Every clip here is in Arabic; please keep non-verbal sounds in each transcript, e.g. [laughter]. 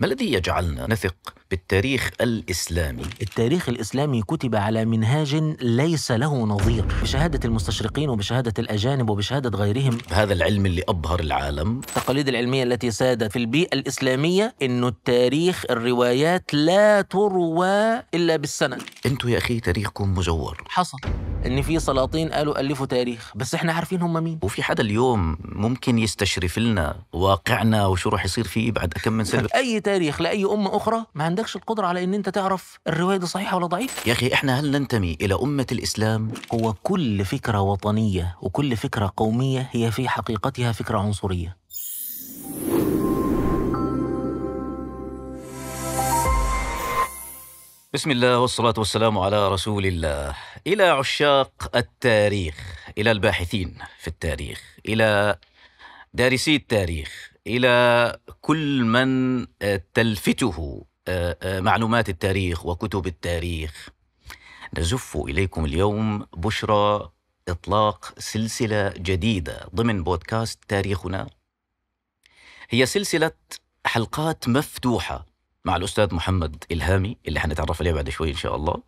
ما الذي يجعلنا نثق بالتاريخ الإسلامي؟ التاريخ الإسلامي كتب على منهاج ليس له نظير بشهادة المستشرقين وبشهادة الأجانب وبشهادة غيرهم هذا العلم اللي أبهر العالم التقاليد العلمية التي سادت في البيئة الإسلامية أنه التاريخ الروايات لا تروى إلا بالسنة أنتوا يا أخي تاريخكم مزور حصل ان في سلاطين قالوا الفوا تاريخ بس احنا عارفين هم مين وفي حدا اليوم ممكن يستشرف لنا واقعنا وشو راح يصير فيه بعد كم من سنه [laughs] اي تاريخ لاي امه اخرى ما عندكش القدره على ان انت تعرف الروايه دي صحيحه ولا ضعيفه يا اخي احنا هل ننتمي الى امه الاسلام هو كل فكره وطنيه وكل فكره قوميه هي في حقيقتها فكره عنصريه بسم الله والصلاة والسلام على رسول الله إلى عشاق التاريخ إلى الباحثين في التاريخ إلى دارسي التاريخ الى كل من آه، تلفته آه، آه، معلومات التاريخ وكتب التاريخ نزف اليكم اليوم بشرى اطلاق سلسله جديده ضمن بودكاست تاريخنا هي سلسله حلقات مفتوحه مع الاستاذ محمد الهامي اللي حنتعرف عليه بعد شوي ان شاء الله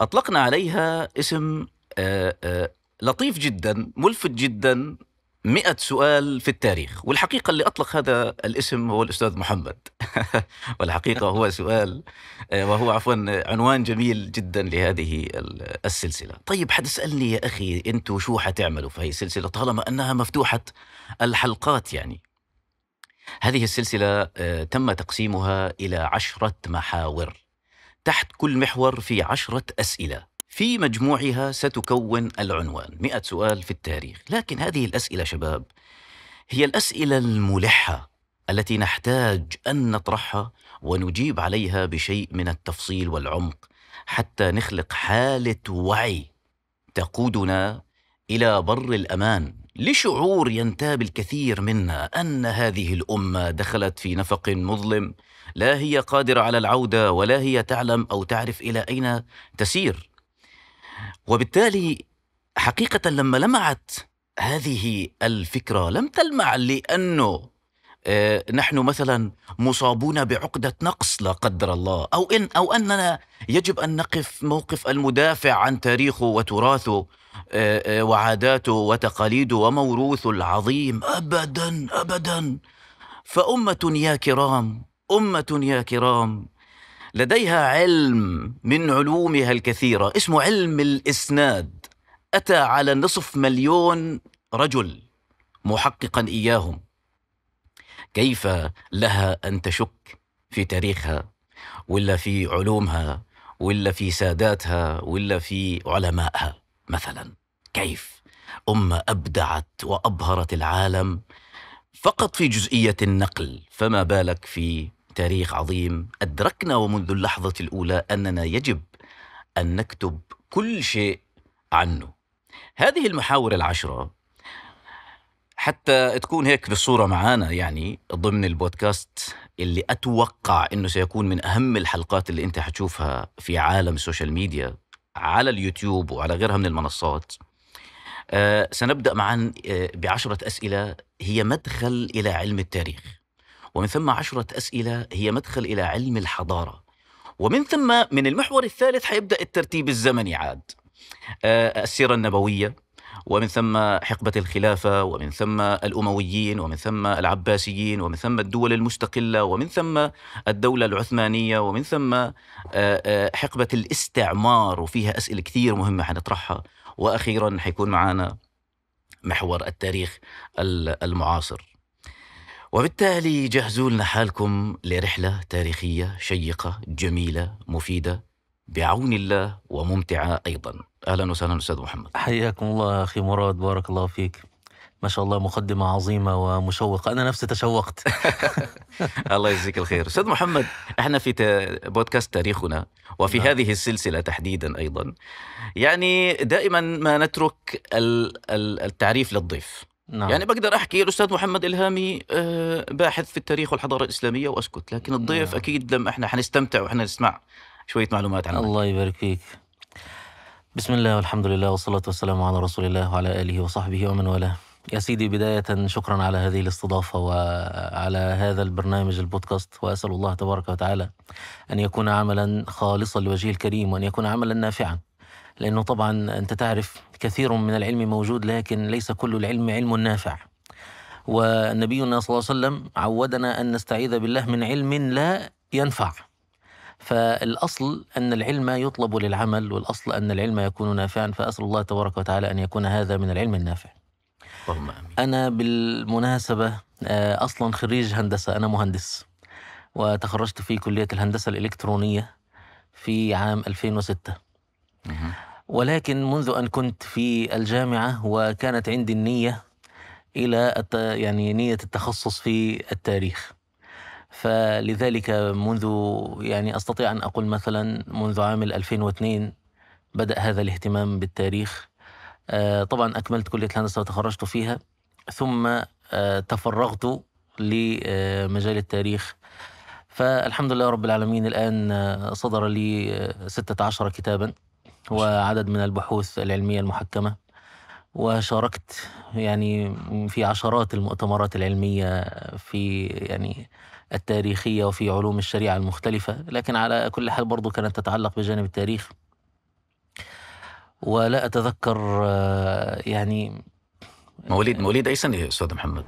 اطلقنا عليها اسم لطيف جدا ملفت جدا مئة سؤال في التاريخ والحقيقة اللي أطلق هذا الاسم هو الأستاذ محمد [laughs] والحقيقة هو سؤال آه، وهو عفوا عنوان جميل جدا لهذه السلسلة طيب حتسألني يا أخي أنتوا شو حتعملوا في هذه السلسلة طالما أنها مفتوحة الحلقات يعني هذه السلسلة آه، تم تقسيمها إلى عشرة محاور تحت كل محور في عشرة أسئلة في مجموعها ستكون العنوان 100 سؤال في التاريخ لكن هذه الأسئلة شباب هي الأسئلة الملحة التي نحتاج أن نطرحها ونجيب عليها بشيء من التفصيل والعمق حتى نخلق حالة وعي تقودنا إلى بر الأمان لشعور ينتاب الكثير منا أن هذه الأمة دخلت في نفق مظلم لا هي قادرة على العودة ولا هي تعلم أو تعرف إلى أين تسير وبالتالي حقيقة لما لمعت هذه الفكرة لم تلمع لأنه آه، نحن مثلا مصابون بعقدة نقص لا قدر الله أو إن أو أننا يجب أن نقف موقف المدافع عن تاريخه وتراثه آه، آه، وعاداته وتقاليده وموروثه العظيم أبدا أبدا فأمة يا كرام أمة يا كرام لديها علم من علومها الكثيرة اسمه علم الإسناد أتى على نصف مليون رجل محققا إياهم كيف لها أن تشك في تاريخها ولا في علومها ولا في ساداتها ولا في علمائها مثلا كيف أمة أبدعت وأبهرت العالم فقط في جزئية النقل فما بالك في تاريخ عظيم أدركنا ومنذ اللحظة الأولى أننا يجب أن نكتب كل شيء عنه هذه المحاور العشرة حتى تكون هيك بالصورة معانا يعني ضمن البودكاست اللي أتوقع أنه سيكون من أهم الحلقات اللي أنت حتشوفها في عالم السوشيال ميديا على اليوتيوب وعلى غيرها من المنصات آه، سنبدأ معا آه، بعشرة أسئلة هي مدخل إلى علم التاريخ ومن ثم عشرة أسئلة هي مدخل إلى علم الحضارة ومن ثم من المحور الثالث حيبدأ الترتيب الزمني عاد آه، السيرة النبوية ومن ثم حقبة الخلافة ومن ثم الأمويين ومن ثم العباسيين ومن ثم الدول المستقلة ومن ثم الدولة العثمانية ومن ثم آه، آه، حقبة الاستعمار وفيها أسئلة كثير مهمة حنطرحها وأخيرا حيكون معنا محور التاريخ المعاصر وبالتالي جهزوا لنا حالكم لرحلة تاريخية شيقة جميلة مفيدة بعون الله وممتعة أيضا أهلا وسهلا أستاذ محمد حياكم الله أخي مراد بارك الله فيك ما شاء الله مقدمة عظيمة ومشوقة أنا نفسي تشوقت [laughs] الله يجزيك الخير أستاذ محمد إحنا في بودكاست تاريخنا وفي نعم. هذه السلسلة تحديدا أيضا يعني دائما ما نترك التعريف للضيف نعم. يعني بقدر احكي الاستاذ محمد الهامي آه، باحث في التاريخ والحضاره الاسلاميه واسكت لكن الضيف نعم. اكيد لما احنا حنستمتع واحنا نسمع شويه معلومات عنه الله يبارك فيك بسم الله والحمد لله والصلاة والسلام على رسول الله وعلى آله وصحبه ومن والاه يا سيدي بداية شكرا على هذه الاستضافة وعلى هذا البرنامج البودكاست وأسأل الله تبارك وتعالى أن يكون عملا خالصا لوجهه الكريم وأن يكون عملا نافعا لأنه طبعا أنت تعرف كثير من العلم موجود لكن ليس كل العلم علم نافع ونبينا صلى الله عليه وسلم عودنا أن نستعيذ بالله من علم لا ينفع فالأصل أن العلم يطلب للعمل والأصل أن العلم يكون نافعا فأسأل الله تبارك وتعالى أن يكون هذا من العلم النافع اللهم آمين أنا بالمناسبة آه، أصلا خريج هندسة أنا مهندس وتخرجت في كلية الهندسة الإلكترونية في عام 2006 ولكن منذ أن كنت في الجامعة وكانت عندي النية إلى الت... يعني نية التخصص في التاريخ فلذلك منذ يعني أستطيع أن أقول مثلا منذ عام 2002 بدأ هذا الاهتمام بالتاريخ آه، طبعا أكملت كلية الهندسة وتخرجت فيها ثم آه، تفرغت لمجال آه، التاريخ فالحمد لله رب العالمين الآن صدر لي 16 كتاباً وعدد من البحوث العلمية المحكمة وشاركت يعني في عشرات المؤتمرات العلمية في يعني التاريخية وفي علوم الشريعة المختلفة لكن على كل حال برضو كانت تتعلق بجانب التاريخ ولا أتذكر آه، يعني مواليد مواليد أي سنة يا أستاذ محمد؟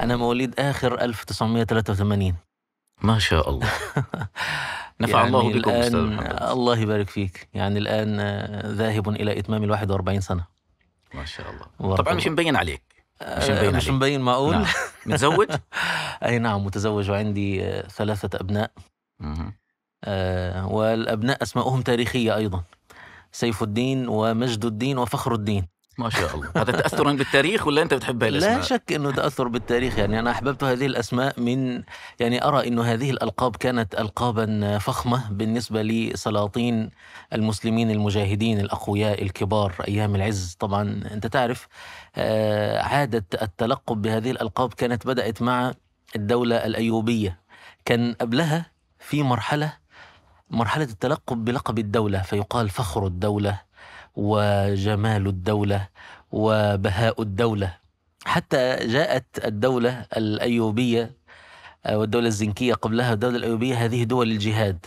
أنا مواليد آخر 1983 ما شاء الله [laughs] نفع يعني الله بكم الآن الله يبارك فيك يعني الآن آه، ذاهب إلى إتمام الواحد 41 سنة ما شاء الله طبعا مش مبين عليك مش آه، مبين مش مبين معقول نعم. متزوج؟ [laughs] أي نعم متزوج وعندي آه، ثلاثة أبناء آه والأبناء أسمائهم تاريخية أيضا سيف الدين ومجد الدين وفخر الدين ما شاء الله هذا تاثرا بالتاريخ ولا انت بتحب الاسماء لا شك انه تاثر بالتاريخ يعني انا احببت هذه الاسماء من يعني ارى انه هذه الالقاب كانت القابا فخمه بالنسبه لسلاطين المسلمين المجاهدين الاقوياء الكبار ايام العز طبعا انت تعرف آه، عاده التلقب بهذه الالقاب كانت بدات مع الدوله الايوبيه كان قبلها في مرحله مرحله التلقب بلقب الدوله فيقال فخر الدوله وجمال الدولة وبهاء الدولة حتى جاءت الدولة الأيوبية آه، والدولة الزنكية قبلها الدولة الأيوبية هذه دول الجهاد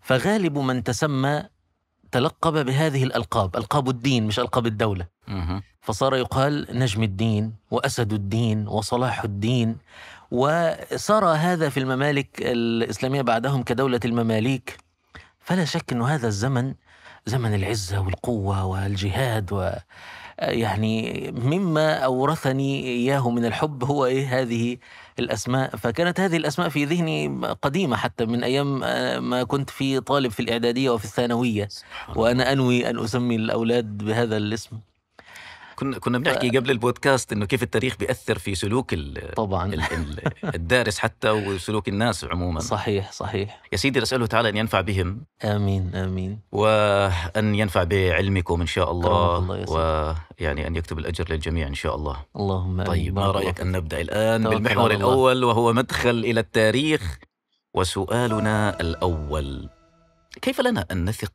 فغالب من تسمى تلقب بهذه الألقاب ألقاب الدين مش ألقاب الدولة فصار يقال نجم الدين وأسد الدين وصلاح الدين وصار هذا في الممالك الإسلامية بعدهم كدولة المماليك فلا شك أن هذا الزمن زمن العزة والقوة والجهاد و يعني مما أورثني إياه من الحب هو إيه هذه الأسماء فكانت هذه الأسماء في ذهني قديمة حتى من أيام آه، ما كنت في طالب في الإعدادية وفي الثانوية وأنا أنوي أن أسمي الأولاد بهذا الاسم كنا كنا بنحكي ف... قبل البودكاست انه كيف التاريخ بياثر في سلوك ال... طبعا ال... الدارس حتى وسلوك الناس عموما صحيح صحيح يا سيدي نساله تعالى ان ينفع بهم امين امين وان ينفع بعلمكم ان شاء الله, الله ويعني ان يكتب الاجر للجميع ان شاء الله اللهم امين طيب ما رايك ان نبدا الان بالمحور الاول وهو مدخل الى التاريخ وسؤالنا الاول كيف لنا ان نثق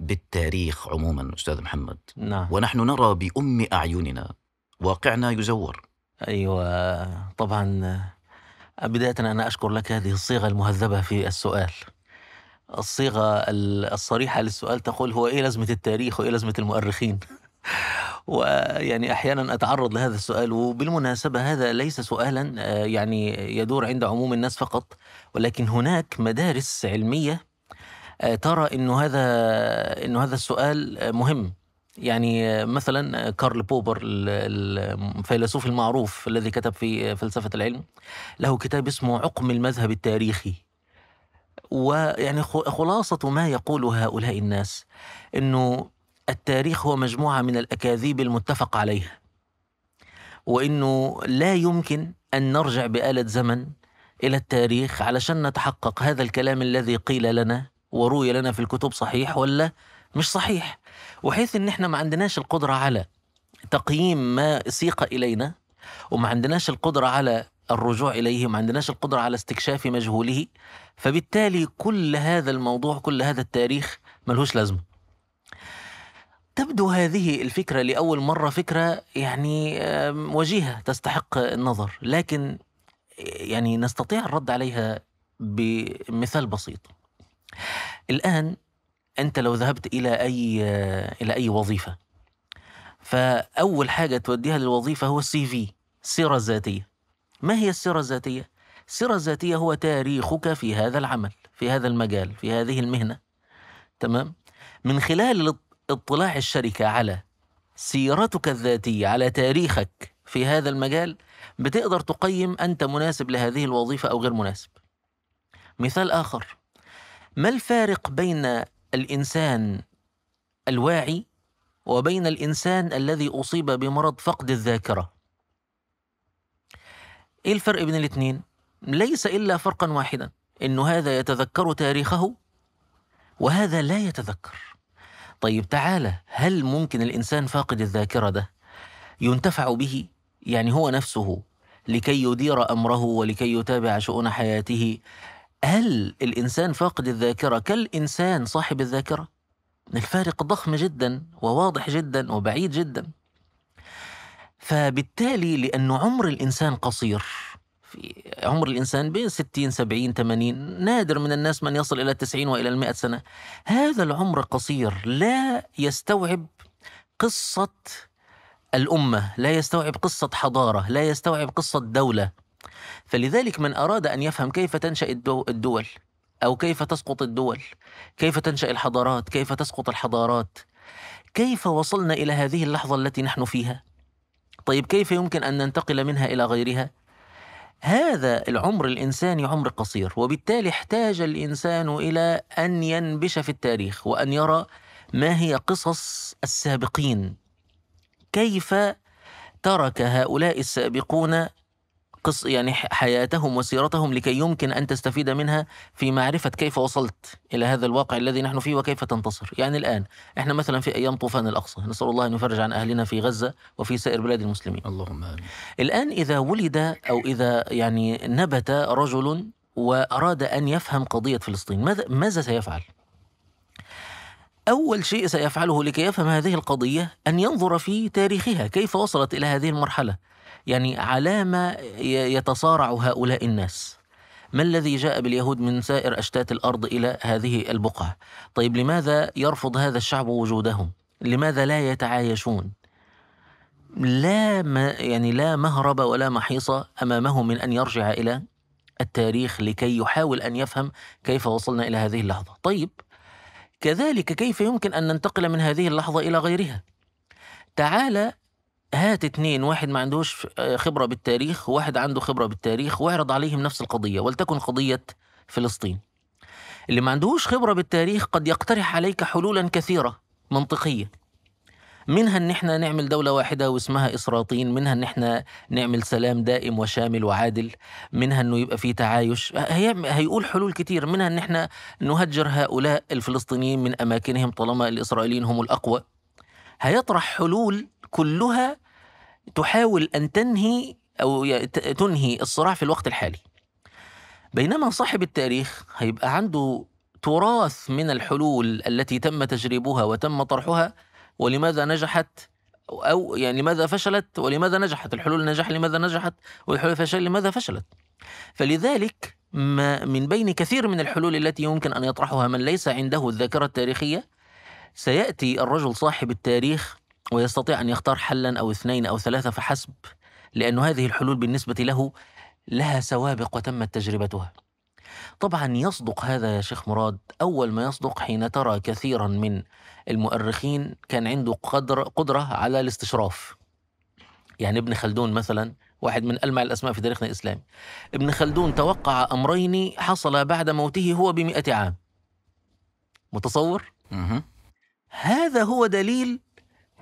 بالتاريخ عموما أستاذ محمد نعم. ونحن نرى بأم أعيننا واقعنا يزور أيوة طبعا بداية أنا أشكر لك هذه الصيغة المهذبة في السؤال الصيغة الصريحة للسؤال تقول هو إيه لازمة التاريخ وإيه لازمة المؤرخين [laughs] ويعني احيانا اتعرض لهذا السؤال وبالمناسبه هذا ليس سؤالا آه، يعني يدور عند عموم الناس فقط ولكن هناك مدارس علميه آه، ترى انه هذا انه هذا السؤال آه، مهم يعني آه، مثلا كارل بوبر الفيلسوف المعروف الذي كتب في فلسفة العلم له كتاب اسمه عقم المذهب التاريخي ويعني خلاصة ما يقول هؤلاء الناس أنه التاريخ هو مجموعة من الأكاذيب المتفق عليها وأنه لا يمكن أن نرجع بآلة زمن إلى التاريخ علشان نتحقق هذا الكلام الذي قيل لنا وروي لنا في الكتب صحيح ولا مش صحيح وحيث ان احنا ما عندناش القدرة على تقييم ما سيق إلينا وما عندناش القدرة على الرجوع إليه وما عندناش القدرة على استكشاف مجهوله فبالتالي كل هذا الموضوع كل هذا التاريخ ملهوش لازمة تبدو هذه الفكرة لأول مرة فكرة يعني وجيهة تستحق النظر لكن يعني نستطيع الرد عليها بمثال بسيط الآن أنت لو ذهبت إلى أي إلى أي وظيفة فأول حاجة توديها للوظيفة هو السي في السيرة الذاتية ما هي السيرة الذاتية؟ السيرة الذاتية هو تاريخك في هذا العمل في هذا المجال في هذه المهنة تمام؟ من خلال اطلاع الشركة على سيرتك الذاتية على تاريخك في هذا المجال بتقدر تقيم أنت مناسب لهذه الوظيفة أو غير مناسب مثال آخر ما الفارق بين الانسان الواعي وبين الانسان الذي اصيب بمرض فقد الذاكره ايه الفرق بين الاثنين ليس الا فرقا واحدا انه هذا يتذكر تاريخه وهذا لا يتذكر طيب تعالى هل ممكن الانسان فاقد الذاكره ده ينتفع به يعني هو نفسه لكي يدير امره ولكي يتابع شؤون حياته هل الإنسان فاقد الذاكرة كالإنسان صاحب الذاكرة؟ الفارق ضخم جدا وواضح جدا وبعيد جدا فبالتالي لأن عمر الإنسان قصير في عمر الإنسان بين 60 70 80 نادر من الناس من يصل إلى 90 وإلى 100 سنة هذا العمر قصير لا يستوعب قصة الأمة لا يستوعب قصة حضارة لا يستوعب قصة دولة فلذلك من أراد أن يفهم كيف تنشأ الدول أو كيف تسقط الدول كيف تنشأ الحضارات كيف تسقط الحضارات كيف وصلنا إلى هذه اللحظة التي نحن فيها طيب كيف يمكن أن ننتقل منها إلى غيرها هذا العمر الإنساني عمر قصير وبالتالي احتاج الإنسان إلى أن ينبش في التاريخ وأن يرى ما هي قصص السابقين كيف ترك هؤلاء السابقون قص يعني حياتهم وسيرتهم لكي يمكن أن تستفيد منها في معرفة كيف وصلت إلى هذا الواقع الذي نحن فيه وكيف تنتصر يعني الآن إحنا مثلا في أيام طوفان الأقصى نسأل الله أن يفرج عن أهلنا في غزة وفي سائر بلاد المسلمين اللهم آمين الآن إذا ولد أو إذا يعني نبت رجل وأراد أن يفهم قضية فلسطين ماذا, ماذا سيفعل؟ أول شيء سيفعله لكي يفهم هذه القضية أن ينظر في تاريخها كيف وصلت إلى هذه المرحلة يعني علامة يتصارع هؤلاء الناس ما الذي جاء باليهود من سائر أشتات الأرض إلى هذه البقعة طيب لماذا يرفض هذا الشعب وجودهم لماذا لا يتعايشون لا ما يعني لا مهرب ولا محيص امامه من ان يرجع الى التاريخ لكي يحاول ان يفهم كيف وصلنا الى هذه اللحظه. طيب كذلك كيف يمكن ان ننتقل من هذه اللحظه الى غيرها؟ تعال هات اتنين واحد ما عندوش آه، خبرة بالتاريخ وواحد عنده خبرة بالتاريخ واعرض عليهم نفس القضية ولتكن قضية فلسطين اللي ما عندهوش خبرة بالتاريخ قد يقترح عليك حلولا كثيرة منطقية منها ان احنا نعمل دولة واحدة واسمها اسراطين منها ان احنا نعمل سلام دائم وشامل وعادل منها انه يبقى في تعايش هي هيقول حلول كتير منها ان احنا نهجر هؤلاء الفلسطينيين من اماكنهم طالما الاسرائيليين هم الاقوى هيطرح حلول كلها تحاول أن تنهي أو تنهي الصراع في الوقت الحالي بينما صاحب التاريخ هيبقى عنده تراث من الحلول التي تم تجريبها وتم طرحها ولماذا نجحت أو يعني لماذا فشلت ولماذا نجحت الحلول نجح لماذا نجحت والحلول الفشل لماذا فشلت فلذلك ما من بين كثير من الحلول التي يمكن أن يطرحها من ليس عنده الذاكرة التاريخية سيأتي الرجل صاحب التاريخ ويستطيع أن يختار حلا أو اثنين أو ثلاثة فحسب لأن هذه الحلول بالنسبة له لها سوابق وتمت تجربتها طبعا يصدق هذا يا شيخ مراد أول ما يصدق حين ترى كثيرا من المؤرخين كان عنده قدر قدرة على الاستشراف يعني ابن خلدون مثلا واحد من ألمع الأسماء في تاريخنا الإسلامي ابن خلدون توقع أمرين حصل بعد موته هو بمئة عام متصور؟ هذا هو دليل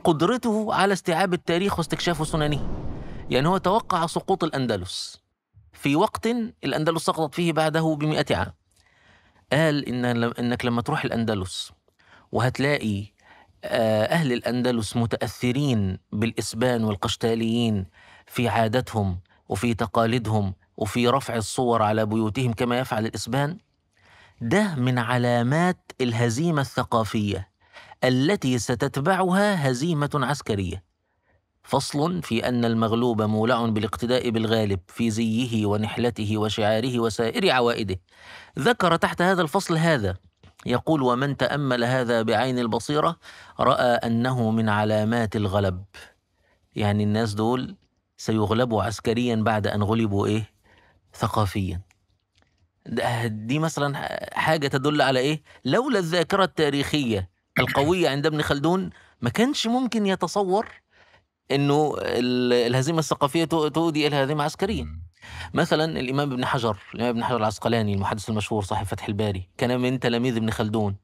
قدرته على استيعاب التاريخ واستكشافه سننه يعني هو توقع سقوط الأندلس في وقت الأندلس سقطت فيه بعده بمئة عام قال إن إنك لما تروح الأندلس وهتلاقي آه، أهل الأندلس متأثرين بالإسبان والقشتاليين في عاداتهم وفي تقاليدهم وفي رفع الصور على بيوتهم كما يفعل الإسبان ده من علامات الهزيمة الثقافية التي ستتبعها هزيمه عسكريه فصل في ان المغلوب مولع بالاقتداء بالغالب في زيه ونحلته وشعاره وسائر عوائده ذكر تحت هذا الفصل هذا يقول ومن تامل هذا بعين البصيره راى انه من علامات الغلب يعني الناس دول سيغلبوا عسكريا بعد ان غلبوا ايه ثقافيا دي مثلا حاجه تدل على ايه لولا الذاكره التاريخيه القوية عند ابن خلدون ما كانش ممكن يتصور انه الهزيمة الثقافية تؤدي الى هزيمة عسكرية مثلا الامام ابن حجر الامام ابن حجر العسقلاني المحدث المشهور صاحب فتح الباري كان من تلاميذ ابن خلدون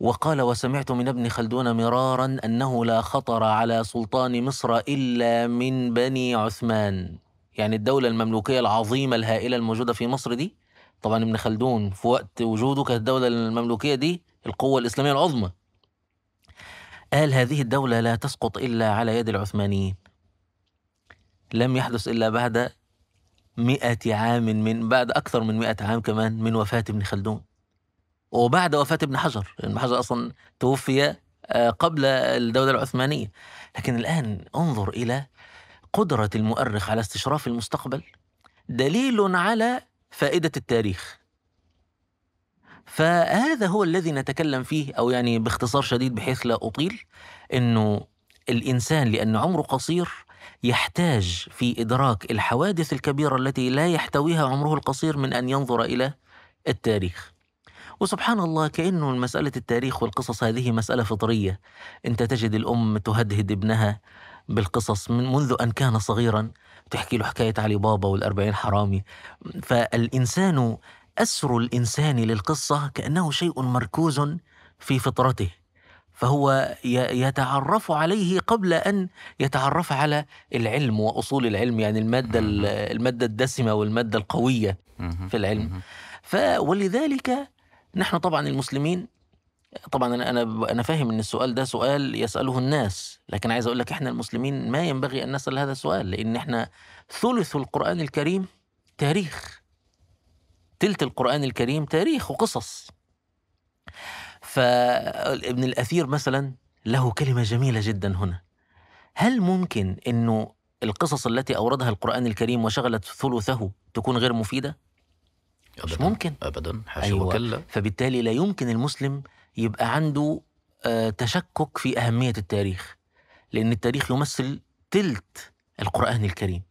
وقال وسمعت من ابن خلدون مرارا انه لا خطر على سلطان مصر الا من بني عثمان يعني الدولة المملوكية العظيمة الهائلة الموجودة في مصر دي طبعا ابن خلدون في وقت وجوده كانت الدولة المملوكية دي القوة الإسلامية العظمى قال هذه الدولة لا تسقط إلا على يد العثمانيين لم يحدث إلا بعد مئة عام من بعد أكثر من مئة عام كمان من وفاة ابن خلدون وبعد وفاة ابن حجر ابن حجر أصلا توفي آه، قبل الدولة العثمانية لكن الآن انظر إلى قدرة المؤرخ على استشراف المستقبل دليل على فائدة التاريخ فهذا هو الذي نتكلم فيه أو يعني باختصار شديد بحيث لا أطيل أنه الإنسان لأن عمره قصير يحتاج في إدراك الحوادث الكبيرة التي لا يحتويها عمره القصير من أن ينظر إلى التاريخ وسبحان الله كأنه مسألة التاريخ والقصص هذه مسألة فطرية أنت تجد الأم تهدهد ابنها بالقصص من منذ أن كان صغيرا تحكي له حكاية علي بابا والأربعين حرامي فالإنسان أسر الإنسان للقصة كأنه شيء مركوز في فطرته فهو يتعرف عليه قبل أن يتعرف على العلم وأصول العلم يعني المادة المادة الدسمة والمادة القوية في العلم ولذلك نحن طبعا المسلمين طبعا انا انا انا فاهم ان السؤال ده سؤال يساله الناس لكن عايز اقول لك احنا المسلمين ما ينبغي ان نسال هذا السؤال لان احنا ثلث القران الكريم تاريخ تلت القرآن الكريم تاريخ وقصص فابن الأثير مثلا له كلمة جميلة جدا هنا هل ممكن أنه القصص التي أوردها القرآن الكريم وشغلت ثلثه تكون غير مفيدة؟ أبداً مش ممكن أبدا أيوة. وكلا فبالتالي لا يمكن المسلم يبقى عنده آه، تشكك في أهمية التاريخ لأن التاريخ يمثل تلت القرآن الكريم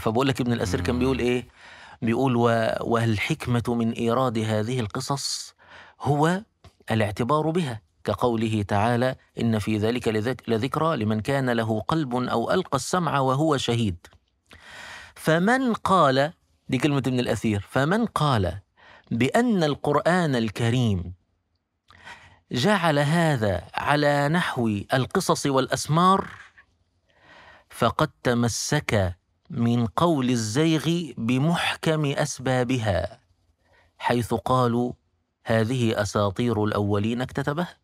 فبقول لك ابن الأسير كان بيقول إيه بيقول والحكمة من إيراد هذه القصص هو الاعتبار بها كقوله تعالى إن في ذلك لذكرى لمن كان له قلب أو ألقى السمع وهو شهيد فمن قال دي كلمة ابن الأثير فمن قال بأن القرآن الكريم جعل هذا على نحو القصص والأسمار فقد تمسك من قول الزيغ بمحكم اسبابها حيث قالوا هذه اساطير الاولين اكتتبها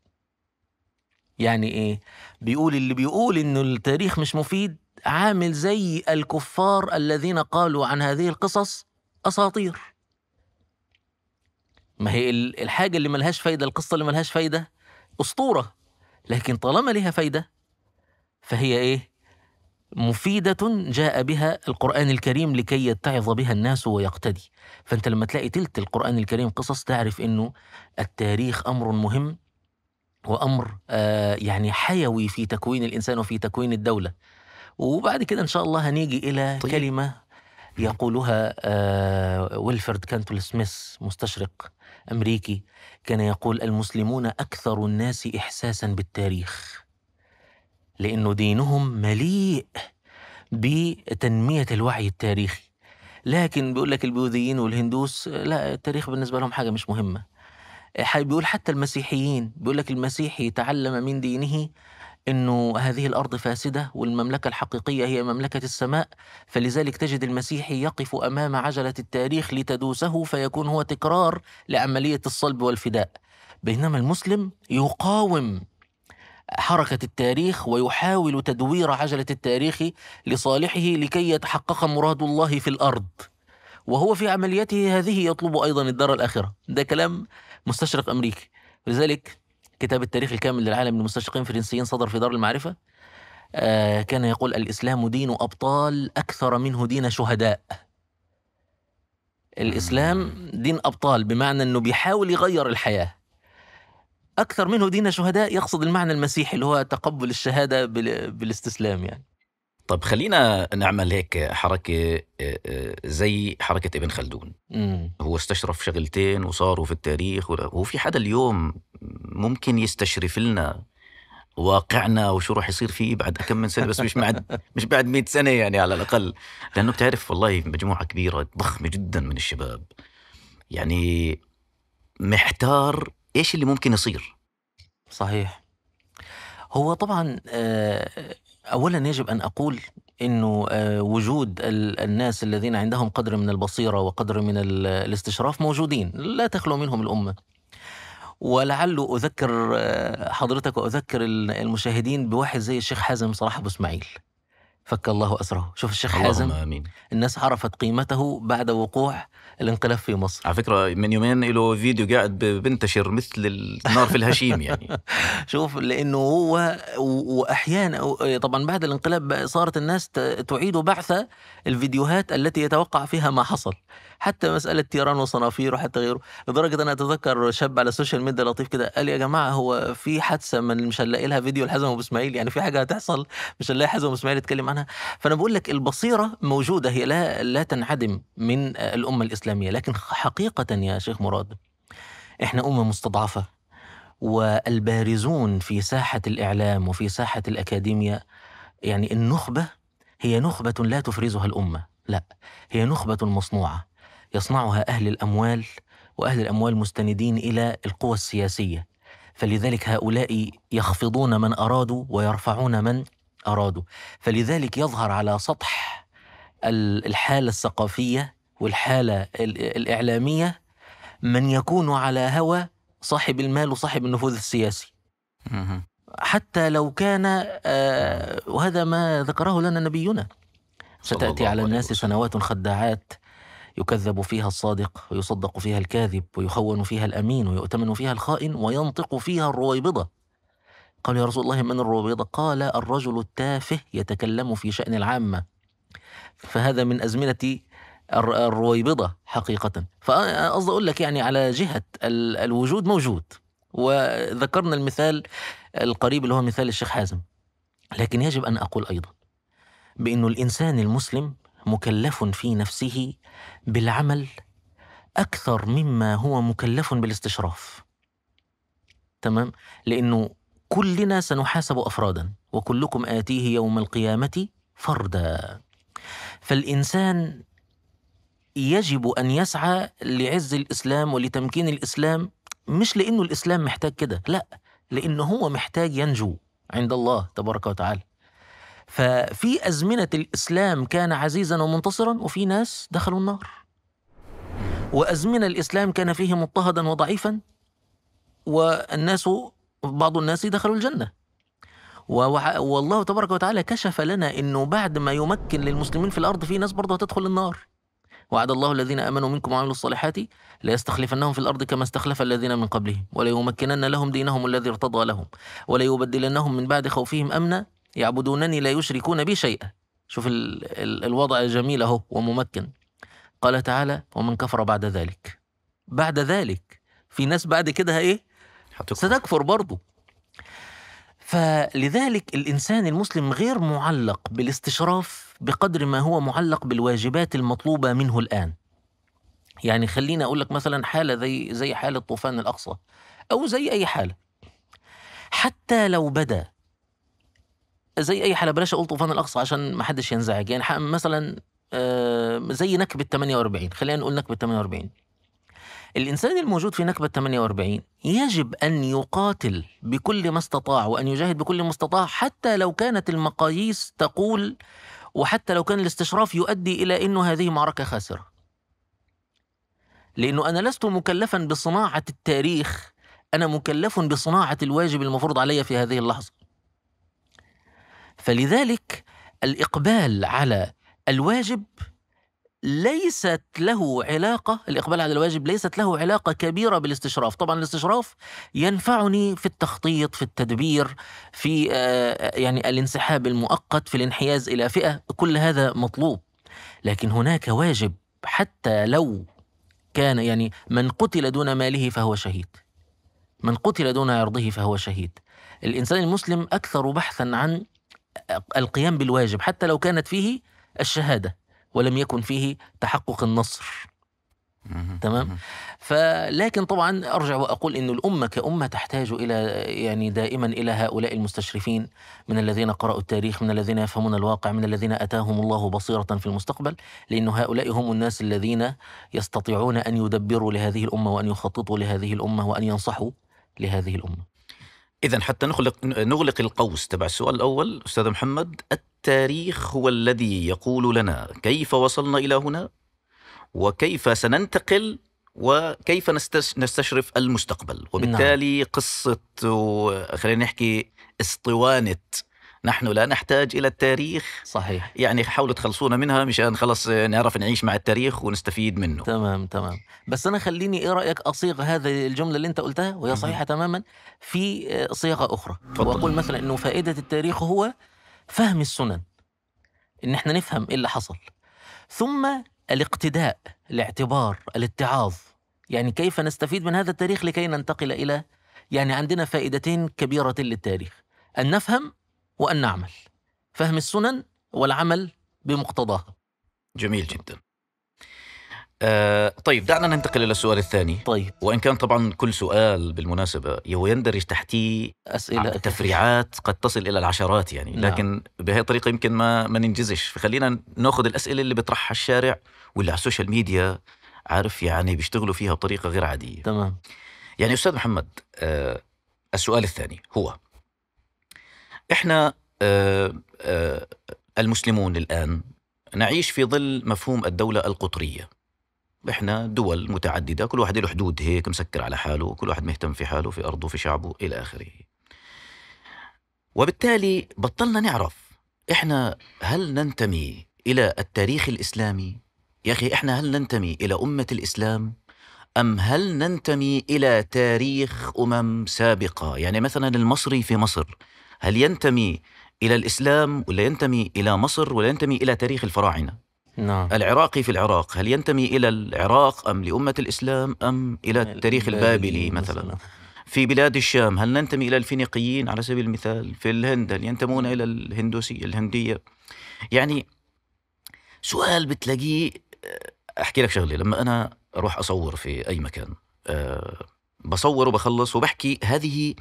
يعني ايه بيقول اللي بيقول انه التاريخ مش مفيد عامل زي الكفار الذين قالوا عن هذه القصص اساطير ما هي الحاجه اللي ملهاش فايده القصه اللي ملهاش فايده اسطوره لكن طالما ليها فايده فهي ايه مفيدة جاء بها القرآن الكريم لكي يتعظ بها الناس ويقتدي فأنت لما تلاقي تلت القرآن الكريم قصص تعرف أنه التاريخ أمر مهم وأمر آه يعني حيوي في تكوين الإنسان وفي تكوين الدولة وبعد كده إن شاء الله هنيجي إلى طيب. كلمة يقولها آه ويلفرد كانتول سميث مستشرق أمريكي كان يقول المسلمون أكثر الناس إحساسا بالتاريخ لأنه دينهم مليء بتنمية الوعي التاريخي لكن بيقول لك البوذيين والهندوس لا التاريخ بالنسبة لهم حاجة مش مهمة بيقول حتى المسيحيين بيقول لك المسيحي تعلم من دينه انه هذه الارض فاسده والمملكه الحقيقيه هي مملكه السماء فلذلك تجد المسيحي يقف امام عجله التاريخ لتدوسه فيكون هو تكرار لعمليه الصلب والفداء بينما المسلم يقاوم حركة التاريخ ويحاول تدوير عجلة التاريخ لصالحه لكي يتحقق مراد الله في الأرض وهو في عمليته هذه يطلب أيضا الدار الآخرة ده كلام مستشرق أمريكي لذلك كتاب التاريخ الكامل للعالم للمستشرقين الفرنسيين صدر في دار المعرفة آه، كان يقول الإسلام دين أبطال أكثر منه دين شهداء الإسلام دين أبطال بمعنى أنه بيحاول يغير الحياة أكثر منه دين شهداء يقصد المعنى المسيحي اللي هو تقبل الشهادة بالاستسلام يعني طب خلينا نعمل هيك حركة آه، آه، زي حركة ابن خلدون مم. هو استشرف شغلتين وصاروا في التاريخ وهو في حدا اليوم ممكن يستشرف لنا واقعنا وشو راح يصير فيه بعد كم من سنه بس مش بعد مش بعد 100 سنه يعني على الاقل لانه بتعرف والله مجموعه كبيره ضخمه جدا من الشباب يعني محتار ايش اللي ممكن يصير صحيح هو طبعا آه، اولا يجب ان اقول انه آه، وجود الناس الذين عندهم قدر من البصيره وقدر من الاستشراف موجودين لا تخلو منهم الامه ولعل اذكر آه، حضرتك واذكر المشاهدين بواحد زي الشيخ حازم صلاح ابو اسماعيل فك الله أسره شوف الشيخ حازم آمين. الناس عرفت قيمته بعد وقوع الانقلاب في مصر على فكرة من يومين له فيديو قاعد بنتشر مثل النار في الهشيم يعني [laughs] شوف لأنه هو وأحيانا طبعا بعد الانقلاب صارت الناس تعيد بعث الفيديوهات التي يتوقع فيها ما حصل حتى مساله تيران وصنافير وحتى غيره لدرجه انا اتذكر شاب على السوشيال ميديا لطيف كده قال يا جماعه هو في حادثه من مش هنلاقي لها فيديو لحازم ابو اسماعيل يعني في حاجه هتحصل مش هنلاقي حازم ابو اسماعيل يتكلم عنها فانا بقول لك البصيره موجوده هي لا لا تنعدم من الامه الاسلاميه لكن حقيقه يا شيخ مراد احنا امه مستضعفه والبارزون في ساحه الاعلام وفي ساحه الاكاديميه يعني النخبه هي نخبه لا تفرزها الامه لا هي نخبه مصنوعه يصنعها أهل الأموال وأهل الأموال مستندين إلى القوى السياسية فلذلك هؤلاء يخفضون من أرادوا ويرفعون من أرادوا فلذلك يظهر على سطح الحالة الثقافية والحالة الإعلامية من يكون على هوى صاحب المال وصاحب النفوذ السياسي حتى لو كان آه، وهذا ما ذكره لنا نبينا ستأتي على الناس سنوات خداعات يكذب فيها الصادق ويصدق فيها الكاذب ويخون فيها الامين ويؤتمن فيها الخائن وينطق فيها الرويبضه قال يا رسول الله من الرويبضه قال الرجل التافه يتكلم في شان العامه فهذا من ازمنه الرويبضه حقيقه فقصد اقول لك يعني على جهه الوجود موجود وذكرنا المثال القريب اللي هو مثال الشيخ حازم لكن يجب ان اقول ايضا بانه الانسان المسلم مكلف في نفسه بالعمل أكثر مما هو مكلف بالاستشراف تمام لأنه كلنا سنحاسب أفرادا وكلكم آتيه يوم القيامة فردا فالإنسان يجب أن يسعى لعز الإسلام ولتمكين الإسلام مش لأنه الإسلام محتاج كده لا لأنه هو محتاج ينجو عند الله تبارك وتعالى ففي أزمنة الإسلام كان عزيزا ومنتصرا وفي ناس دخلوا النار وأزمنة الإسلام كان فيه مضطهدا وضعيفا والناس بعض الناس دخلوا الجنة والله تبارك وتعالى كشف لنا أنه بعد ما يمكن للمسلمين في الأرض في ناس برضه هتدخل النار وعد الله الذين امنوا منكم وعملوا الصالحات ليستخلفنهم في الارض كما استخلف الذين من قبلهم وليمكنن لهم دينهم الذي ارتضى لهم وليبدلنهم من بعد خوفهم امنا يعبدونني لا يشركون بي شيئا شوف ال ال الوضع الجميل اهو وممكن قال تعالى ومن كفر بعد ذلك بعد ذلك في ناس بعد كده ايه حتكفر. ستكفر برضو فلذلك الانسان المسلم غير معلق بالاستشراف بقدر ما هو معلق بالواجبات المطلوبه منه الان يعني خليني اقول لك مثلا حاله زي زي حاله طوفان الاقصى او زي اي حاله حتى لو بدا زي اي حاله بلاش اقول طوفان الاقصى عشان ما حدش ينزعج يعني مثلا آه، زي نكبه 48 خلينا نقول نكبه 48 الإنسان الموجود في نكبة 48 يجب أن يقاتل بكل ما استطاع وأن يجاهد بكل ما استطاع حتى لو كانت المقاييس تقول وحتى لو كان الاستشراف يؤدي إلى انه هذه معركة خاسرة لأنه أنا لست مكلفا بصناعة التاريخ أنا مكلف بصناعة الواجب المفروض علي في هذه اللحظة فلذلك الإقبال على الواجب ليست له علاقة الإقبال على الواجب ليست له علاقة كبيرة بالاستشراف طبعا الاستشراف ينفعني في التخطيط في التدبير في آه، آه، يعني الانسحاب المؤقت في الانحياز إلى فئة كل هذا مطلوب لكن هناك واجب حتى لو كان يعني من قتل دون ماله فهو شهيد من قتل دون عرضه فهو شهيد الإنسان المسلم أكثر بحثا عن القيام بالواجب حتى لو كانت فيه الشهادة ولم يكن فيه تحقق النصر تمام فلكن طبعا ارجع واقول أن الامه كامه تحتاج الى يعني دائما الى هؤلاء المستشرفين من الذين قرأوا التاريخ من الذين يفهمون الواقع من الذين اتاهم الله بصيره في المستقبل لانه هؤلاء هم الناس الذين يستطيعون ان يدبروا لهذه الامه وان يخططوا لهذه الامه وان ينصحوا لهذه الامه إذا حتى نغلق نغلق القوس تبع السؤال الأول أستاذ محمد التاريخ هو الذي يقول لنا كيف وصلنا إلى هنا وكيف سننتقل وكيف نستشرف المستقبل وبالتالي نعم. قصة خلينا نحكي اسطوانة نحن لا نحتاج إلى التاريخ صحيح يعني حاولوا تخلصونا منها مشان خلص نعرف نعيش مع التاريخ ونستفيد منه تمام تمام بس أنا خليني إيه رأيك أصيغ هذه الجملة اللي أنت قلتها وهي صحيحة تماما في آه، صيغة أخرى فضل. وأقول مثلا أنه فائدة التاريخ هو فهم السنن ان احنا نفهم ايه اللي حصل ثم الاقتداء الاعتبار الاتعاظ يعني كيف نستفيد من هذا التاريخ لكي ننتقل الى يعني عندنا فائدتين كبيرتين للتاريخ ان نفهم وأن نعمل فهم السنن والعمل بمقتضاها جميل جدا آه طيب دعنا ننتقل إلى السؤال الثاني طيب وإن كان طبعا كل سؤال بالمناسبة يندرج تحتيه أسئلة آه، تفريعات قد تصل إلى العشرات يعني نعم. لكن بهذه الطريقة يمكن ما ما ننجزش فخلينا ناخذ الأسئلة اللي بيطرحها الشارع واللي على السوشيال ميديا عارف يعني بيشتغلوا فيها بطريقة غير عادية تمام يعني أستاذ محمد آه السؤال الثاني هو احنا آه، آه، المسلمون الان نعيش في ظل مفهوم الدوله القطريه احنا دول متعدده كل واحد له حدود هيك مسكر على حاله كل واحد مهتم في حاله في ارضه في شعبه الى اخره وبالتالي بطلنا نعرف احنا هل ننتمي الى التاريخ الاسلامي يا اخي احنا هل ننتمي الى امه الاسلام ام هل ننتمي الى تاريخ امم سابقه يعني مثلا المصري في مصر هل ينتمي إلى الإسلام ولا ينتمي إلى مصر ولا ينتمي إلى تاريخ الفراعنة نعم. العراقي في العراق هل ينتمي إلى العراق أم لأمة الإسلام أم إلى التاريخ البابلي مثلا, مثلاً. في بلاد الشام هل ننتمي إلى الفينيقيين على سبيل المثال في الهند هل ينتمون إلى الهندوسية الهندية يعني سؤال بتلاقيه آه، أحكي لك شغلة لما أنا أروح أصور في أي مكان أه بصور وبخلص وبحكي هذه